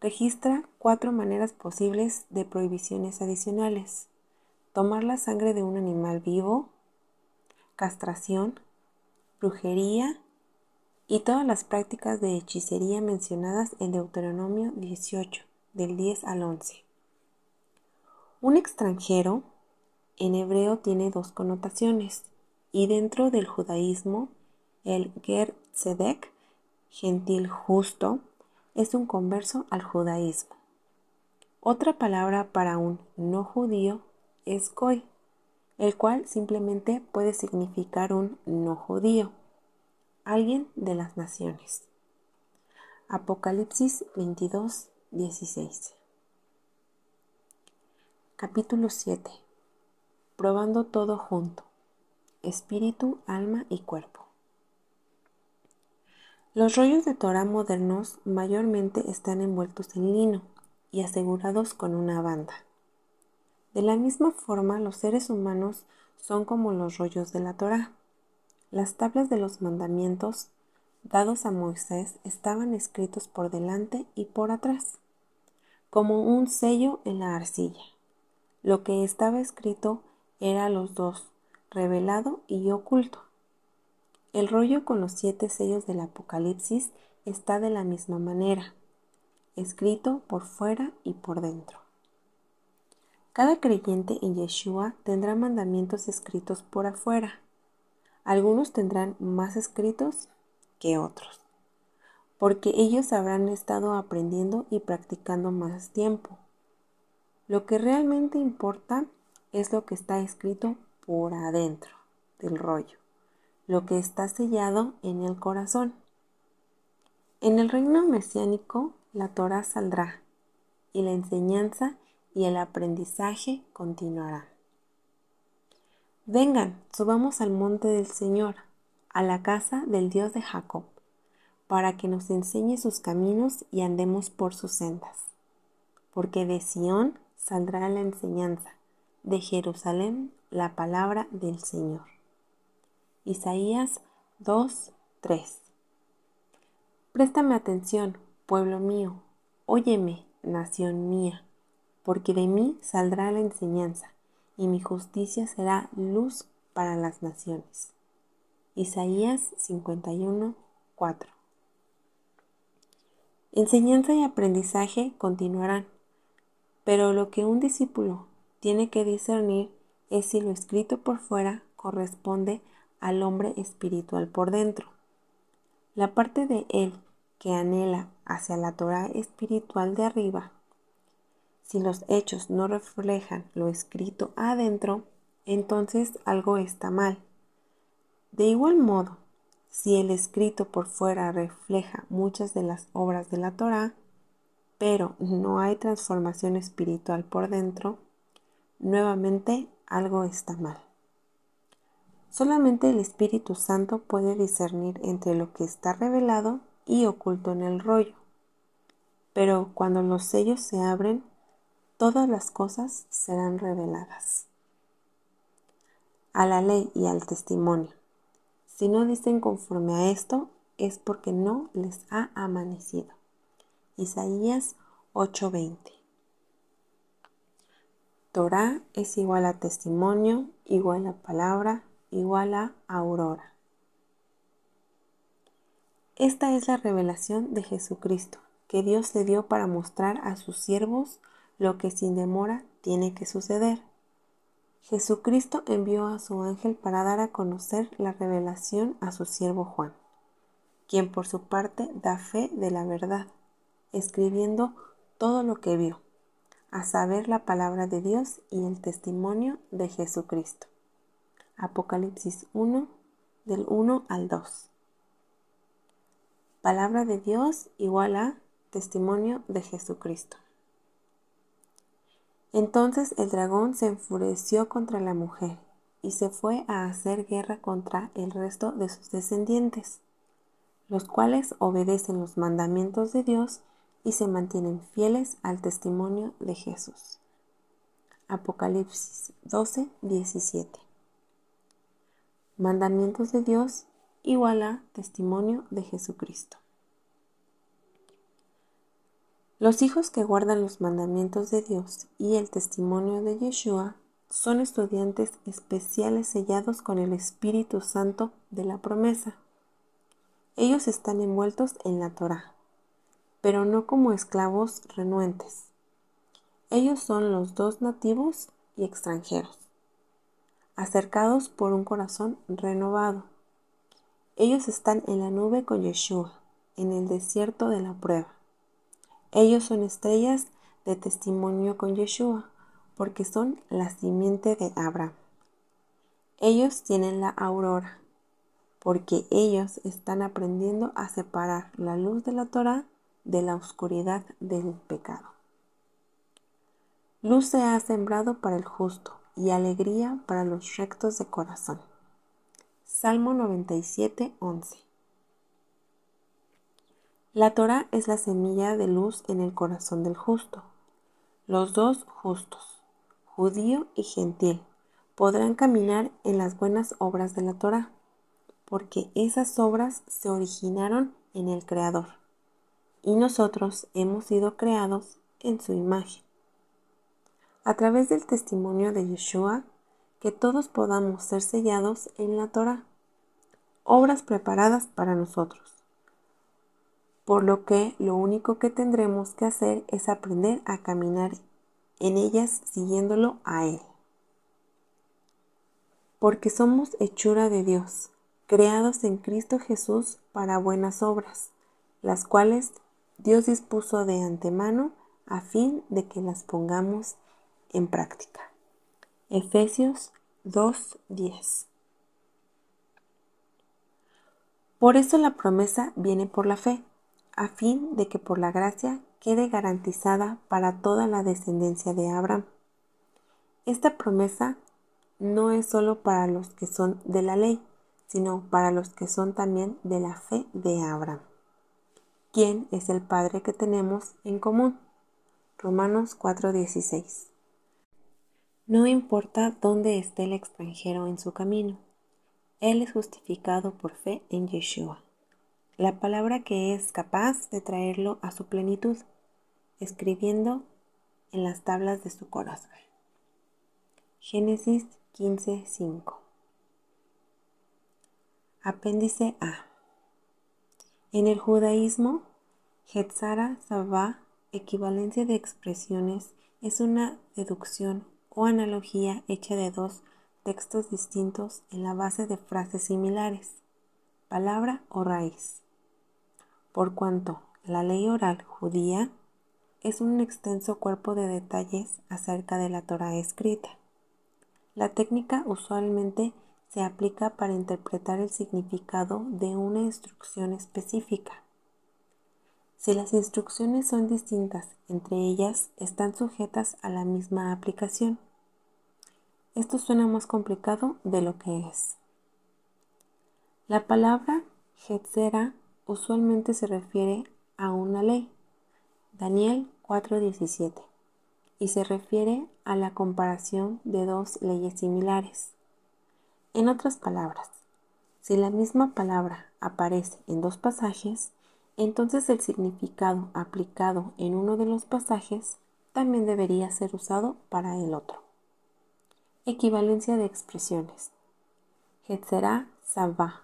registra cuatro maneras posibles de prohibiciones adicionales tomar la sangre de un animal vivo, castración, brujería y todas las prácticas de hechicería mencionadas en Deuteronomio 18, del 10 al 11. Un extranjero en hebreo tiene dos connotaciones y dentro del judaísmo el ger gentil justo, es un converso al judaísmo. Otra palabra para un no judío es el cual simplemente puede significar un no judío, alguien de las naciones. Apocalipsis 22, 16. Capítulo 7. Probando todo junto. Espíritu, alma y cuerpo. Los rollos de Torah modernos mayormente están envueltos en lino y asegurados con una banda. De la misma forma, los seres humanos son como los rollos de la Torá. Las tablas de los mandamientos dados a Moisés estaban escritos por delante y por atrás, como un sello en la arcilla. Lo que estaba escrito era los dos, revelado y oculto. El rollo con los siete sellos del Apocalipsis está de la misma manera, escrito por fuera y por dentro. Cada creyente en Yeshua tendrá mandamientos escritos por afuera. Algunos tendrán más escritos que otros, porque ellos habrán estado aprendiendo y practicando más tiempo. Lo que realmente importa es lo que está escrito por adentro del rollo, lo que está sellado en el corazón. En el reino mesiánico, la Torah saldrá y la enseñanza y el aprendizaje continuará. Vengan, subamos al monte del Señor, a la casa del Dios de Jacob, para que nos enseñe sus caminos y andemos por sus sendas. Porque de Sión saldrá la enseñanza, de Jerusalén la palabra del Señor. Isaías 2, 3. Préstame atención, pueblo mío, óyeme, nación mía porque de mí saldrá la enseñanza, y mi justicia será luz para las naciones. Isaías 51, 4. Enseñanza y aprendizaje continuarán, pero lo que un discípulo tiene que discernir es si lo escrito por fuera corresponde al hombre espiritual por dentro. La parte de él que anhela hacia la Torah espiritual de arriba si los hechos no reflejan lo escrito adentro, entonces algo está mal. De igual modo, si el escrito por fuera refleja muchas de las obras de la Torá, pero no hay transformación espiritual por dentro, nuevamente algo está mal. Solamente el Espíritu Santo puede discernir entre lo que está revelado y oculto en el rollo. Pero cuando los sellos se abren, todas las cosas serán reveladas. A la ley y al testimonio. Si no dicen conforme a esto, es porque no les ha amanecido. Isaías 8:20. Torah es igual a testimonio, igual a palabra, igual a aurora. Esta es la revelación de Jesucristo que Dios se dio para mostrar a sus siervos lo que sin demora tiene que suceder. Jesucristo envió a su ángel para dar a conocer la revelación a su siervo Juan, quien por su parte da fe de la verdad, escribiendo todo lo que vio, a saber la palabra de Dios y el testimonio de Jesucristo. Apocalipsis 1 del 1 al 2. Palabra de Dios igual a testimonio de Jesucristo. Entonces el dragón se enfureció contra la mujer y se fue a hacer guerra contra el resto de sus descendientes, los cuales obedecen los mandamientos de Dios y se mantienen fieles al testimonio de Jesús. Apocalipsis 12, 17. Mandamientos de Dios igual a testimonio de Jesucristo. Los hijos que guardan los mandamientos de Dios y el testimonio de Yeshua son estudiantes especiales sellados con el Espíritu Santo de la promesa. Ellos están envueltos en la Torá, pero no como esclavos renuentes. Ellos son los dos nativos y extranjeros, acercados por un corazón renovado. Ellos están en la nube con Yeshua, en el desierto de la prueba. Ellos son estrellas de testimonio con Yeshua, porque son la simiente de Abraham. Ellos tienen la aurora, porque ellos están aprendiendo a separar la luz de la Torah de la oscuridad del pecado. Luz se ha sembrado para el justo y alegría para los rectos de corazón. Salmo 97, 11. La Torah es la semilla de luz en el corazón del justo. Los dos justos, judío y gentil, podrán caminar en las buenas obras de la Torah, porque esas obras se originaron en el Creador, y nosotros hemos sido creados en su imagen. A través del testimonio de Yeshua, que todos podamos ser sellados en la Torah, obras preparadas para nosotros por lo que lo único que tendremos que hacer es aprender a caminar en ellas siguiéndolo a Él. Porque somos hechura de Dios, creados en Cristo Jesús para buenas obras, las cuales Dios dispuso de antemano a fin de que las pongamos en práctica. Efesios 2.10 Por eso la promesa viene por la fe a fin de que por la gracia quede garantizada para toda la descendencia de Abraham. Esta promesa no es sólo para los que son de la ley, sino para los que son también de la fe de Abraham. ¿Quién es el Padre que tenemos en común? Romanos 4:16. No importa dónde esté el extranjero en su camino, Él es justificado por fe en Yeshua la palabra que es capaz de traerlo a su plenitud, escribiendo en las tablas de su corazón. Génesis 15:5 Apéndice A En el judaísmo, Hetzara Sabá, equivalencia de expresiones, es una deducción o analogía hecha de dos textos distintos en la base de frases similares, palabra o raíz por cuanto la ley oral judía es un extenso cuerpo de detalles acerca de la Torah escrita. La técnica usualmente se aplica para interpretar el significado de una instrucción específica. Si las instrucciones son distintas entre ellas, están sujetas a la misma aplicación. Esto suena más complicado de lo que es. La palabra Hetzera usualmente se refiere a una ley, Daniel 4:17, y se refiere a la comparación de dos leyes similares. En otras palabras, si la misma palabra aparece en dos pasajes, entonces el significado aplicado en uno de los pasajes también debería ser usado para el otro. Equivalencia de expresiones. Hetzerah Sabah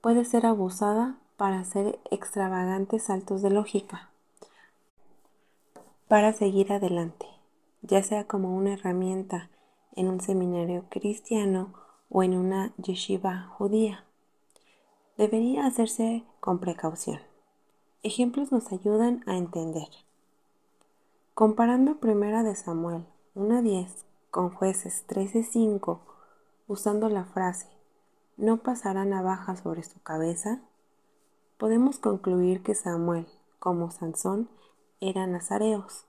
puede ser abusada para hacer extravagantes saltos de lógica, para seguir adelante, ya sea como una herramienta en un seminario cristiano o en una yeshiva judía. Debería hacerse con precaución. Ejemplos nos ayudan a entender. Comparando Primera de Samuel 1.10 con jueces 13.5, usando la frase, no pasará navaja sobre su cabeza, podemos concluir que Samuel, como Sansón, eran nazareos.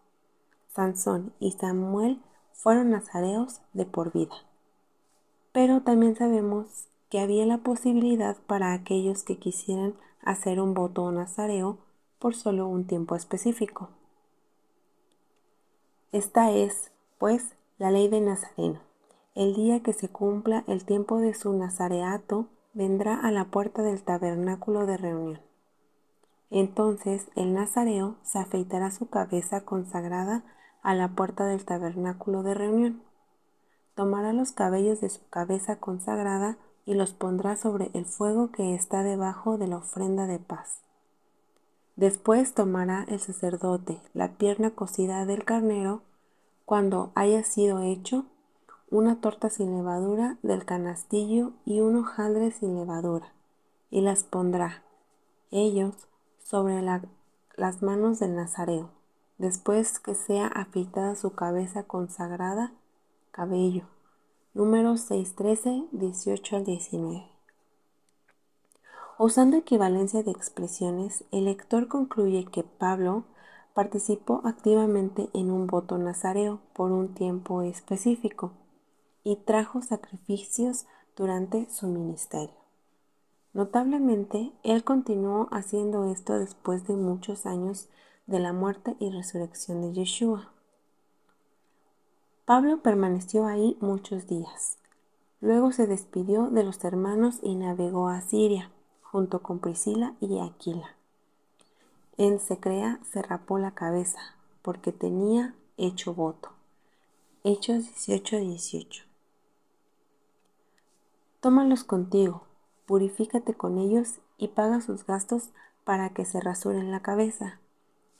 Sansón y Samuel fueron nazareos de por vida. Pero también sabemos que había la posibilidad para aquellos que quisieran hacer un voto nazareo por solo un tiempo específico. Esta es, pues, la ley de Nazareno. El día que se cumpla el tiempo de su nazareato, vendrá a la puerta del tabernáculo de reunión. Entonces el nazareo se afeitará su cabeza consagrada a la puerta del tabernáculo de reunión. Tomará los cabellos de su cabeza consagrada y los pondrá sobre el fuego que está debajo de la ofrenda de paz. Después tomará el sacerdote la pierna cocida del carnero cuando haya sido hecho una torta sin levadura del canastillo y un hojaldre sin levadura, y las pondrá ellos sobre las manos del nazareo, después que sea afeitada su cabeza consagrada, cabello. Números 613, 18 al 19. Usando equivalencia de expresiones, el lector concluye que Pablo participó activamente en un voto nazareo por un tiempo específico y trajo sacrificios durante su ministerio. Notablemente, él continuó haciendo esto después de muchos años de la muerte y resurrección de Yeshua. Pablo permaneció ahí muchos días. Luego se despidió de los hermanos y navegó a Siria, junto con Priscila y Aquila. En Secrea se rapó la cabeza, porque tenía hecho voto. Hechos 18:18. Tómalos contigo, purifícate con ellos y paga sus gastos para que se rasuren la cabeza.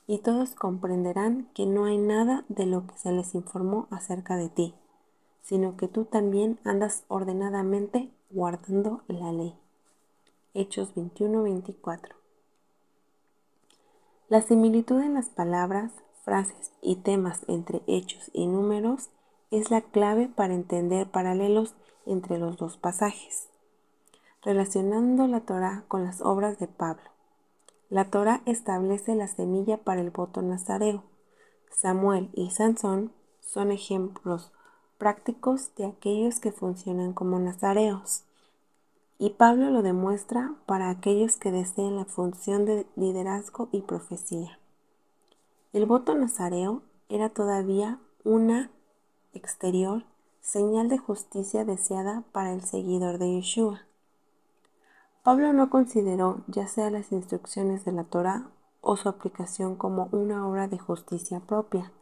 Y todos comprenderán que no hay nada de lo que se les informó acerca de ti, sino que tú también andas ordenadamente guardando la ley. Hechos 21-24. La similitud en las palabras, frases y temas entre hechos y números es la clave para entender paralelos entre los dos pasajes, relacionando la Torá con las obras de Pablo. La Torá establece la semilla para el voto nazareo. Samuel y Sansón son ejemplos prácticos de aquellos que funcionan como nazareos. Y Pablo lo demuestra para aquellos que deseen la función de liderazgo y profecía. El voto nazareo era todavía una exterior, señal de justicia deseada para el seguidor de Yeshua. Pablo no consideró ya sea las instrucciones de la Torah o su aplicación como una obra de justicia propia,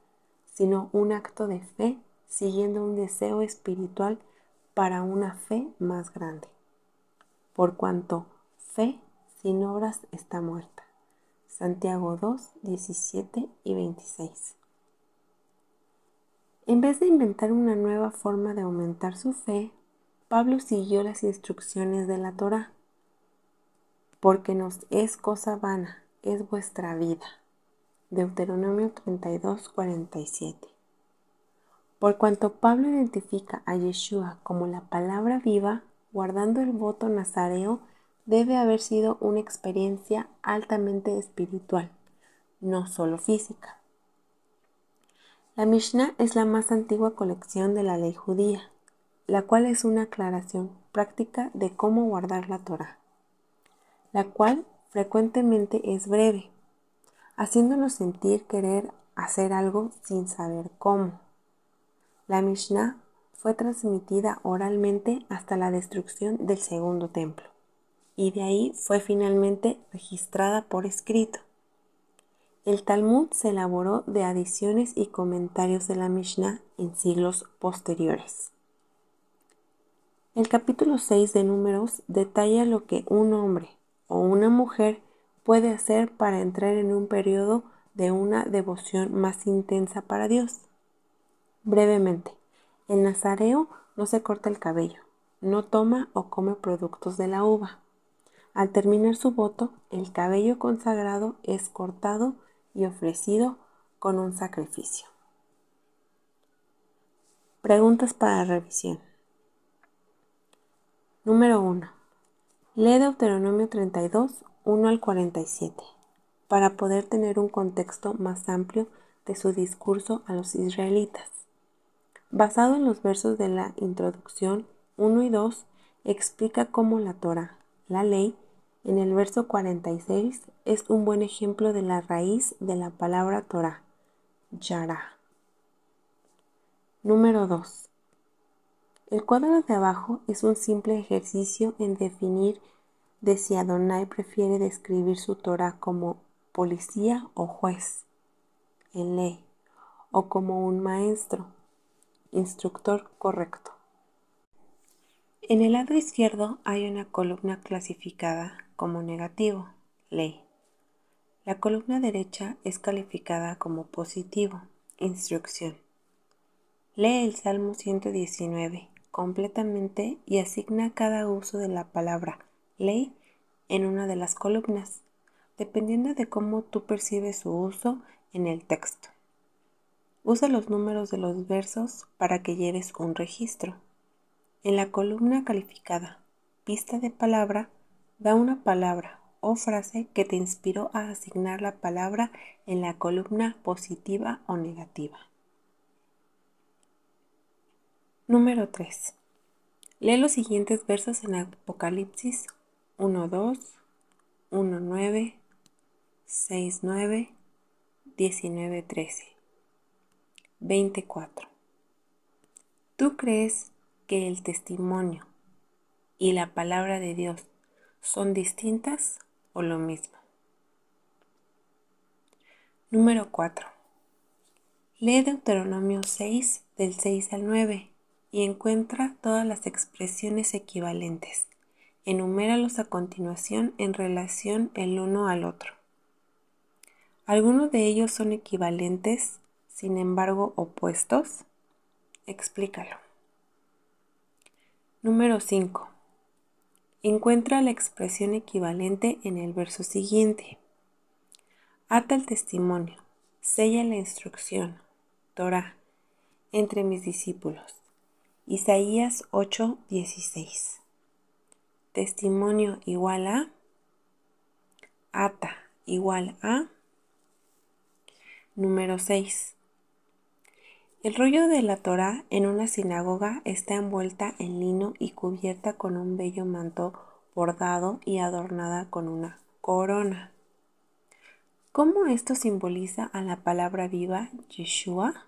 sino un acto de fe siguiendo un deseo espiritual para una fe más grande. Por cuanto fe sin obras está muerta. Santiago 2, 17 y 26. En vez de inventar una nueva forma de aumentar su fe, Pablo siguió las instrucciones de la Torá, porque nos es cosa vana, es vuestra vida. Deuteronomio 32, 47. Por cuanto Pablo identifica a Yeshua como la palabra viva, guardando el voto nazareo debe haber sido una experiencia altamente espiritual, no solo física. La Mishnah es la más antigua colección de la ley judía, la cual es una aclaración práctica de cómo guardar la Torah, la cual frecuentemente es breve, haciéndonos sentir querer hacer algo sin saber cómo. La Mishnah fue transmitida oralmente hasta la destrucción del segundo templo y de ahí fue finalmente registrada por escrito. El Talmud se elaboró de adiciones y comentarios de la Mishnah en siglos posteriores. El capítulo 6 de Números detalla lo que un hombre o una mujer puede hacer para entrar en un periodo de una devoción más intensa para Dios. Brevemente, el nazareo no se corta el cabello, no toma o come productos de la uva. Al terminar su voto, el cabello consagrado es cortado y ofrecido con un sacrificio. Preguntas para revisión. Número 1. Lee Deuteronomio 32, 1 al 47, para poder tener un contexto más amplio de su discurso a los israelitas. Basado en los versos de la introducción 1 y 2, explica cómo la Torah, la ley, en el verso 46 es un buen ejemplo de la raíz de la palabra Torah, Yara. Número 2. El cuadro de abajo es un simple ejercicio en definir de si Adonai prefiere describir su Torah como policía o juez, en ley, o como un maestro, instructor correcto. En el lado izquierdo hay una columna clasificada como negativo, ley, la columna derecha es calificada como positivo. Instrucción. Lee el Salmo 119 completamente y asigna cada uso de la palabra ley en una de las columnas, dependiendo de cómo tú percibes su uso en el texto. Usa los números de los versos para que lleves un registro. En la columna calificada, pista de palabra, da una palabra o frase que te inspiró a asignar la palabra en la columna positiva o negativa. Número 3. Lee los siguientes versos en Apocalipsis 1.2, 1.9, 6-9, 19-13, 24. ¿Tú crees que el testimonio y la palabra de Dios son distintas? o lo mismo. Número 4. Lee Deuteronomio 6 del 6 al 9 y encuentra todas las expresiones equivalentes. Enuméralos a continuación en relación el uno al otro. Algunos de ellos son equivalentes, sin embargo opuestos. Explícalo. Número 5. Encuentra la expresión equivalente en el verso siguiente. Ata el testimonio, sella la instrucción, Torah, entre mis discípulos. Isaías 8:16. Testimonio igual a ata igual a número 6. El rollo de la Torá en una sinagoga está envuelta en lino y cubierta con un bello manto bordado y adornada con una corona. ¿Cómo esto simboliza a la palabra viva Yeshua?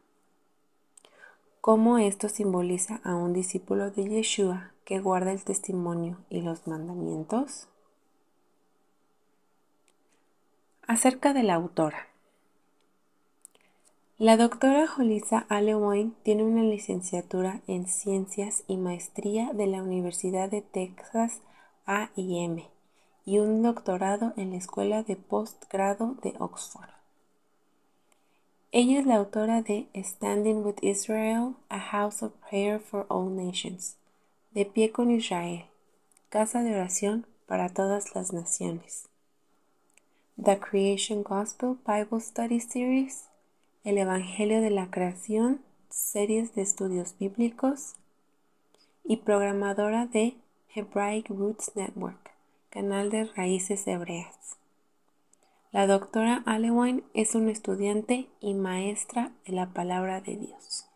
¿Cómo esto simboliza a un discípulo de Yeshua que guarda el testimonio y los mandamientos? Acerca de la autora. La doctora Jolisa Alewine tiene una licenciatura en Ciencias y maestría de la Universidad de Texas A&M y un doctorado en la Escuela de Postgrado de Oxford. Ella es la autora de Standing with Israel, A House of Prayer for All Nations, De pie con Israel, Casa de Oración para todas las naciones, The Creation Gospel Bible Study Series, el Evangelio de la Creación, series de estudios bíblicos y programadora de Hebraic Roots Network, canal de raíces hebreas. La doctora Alewine es una estudiante y maestra de la palabra de Dios.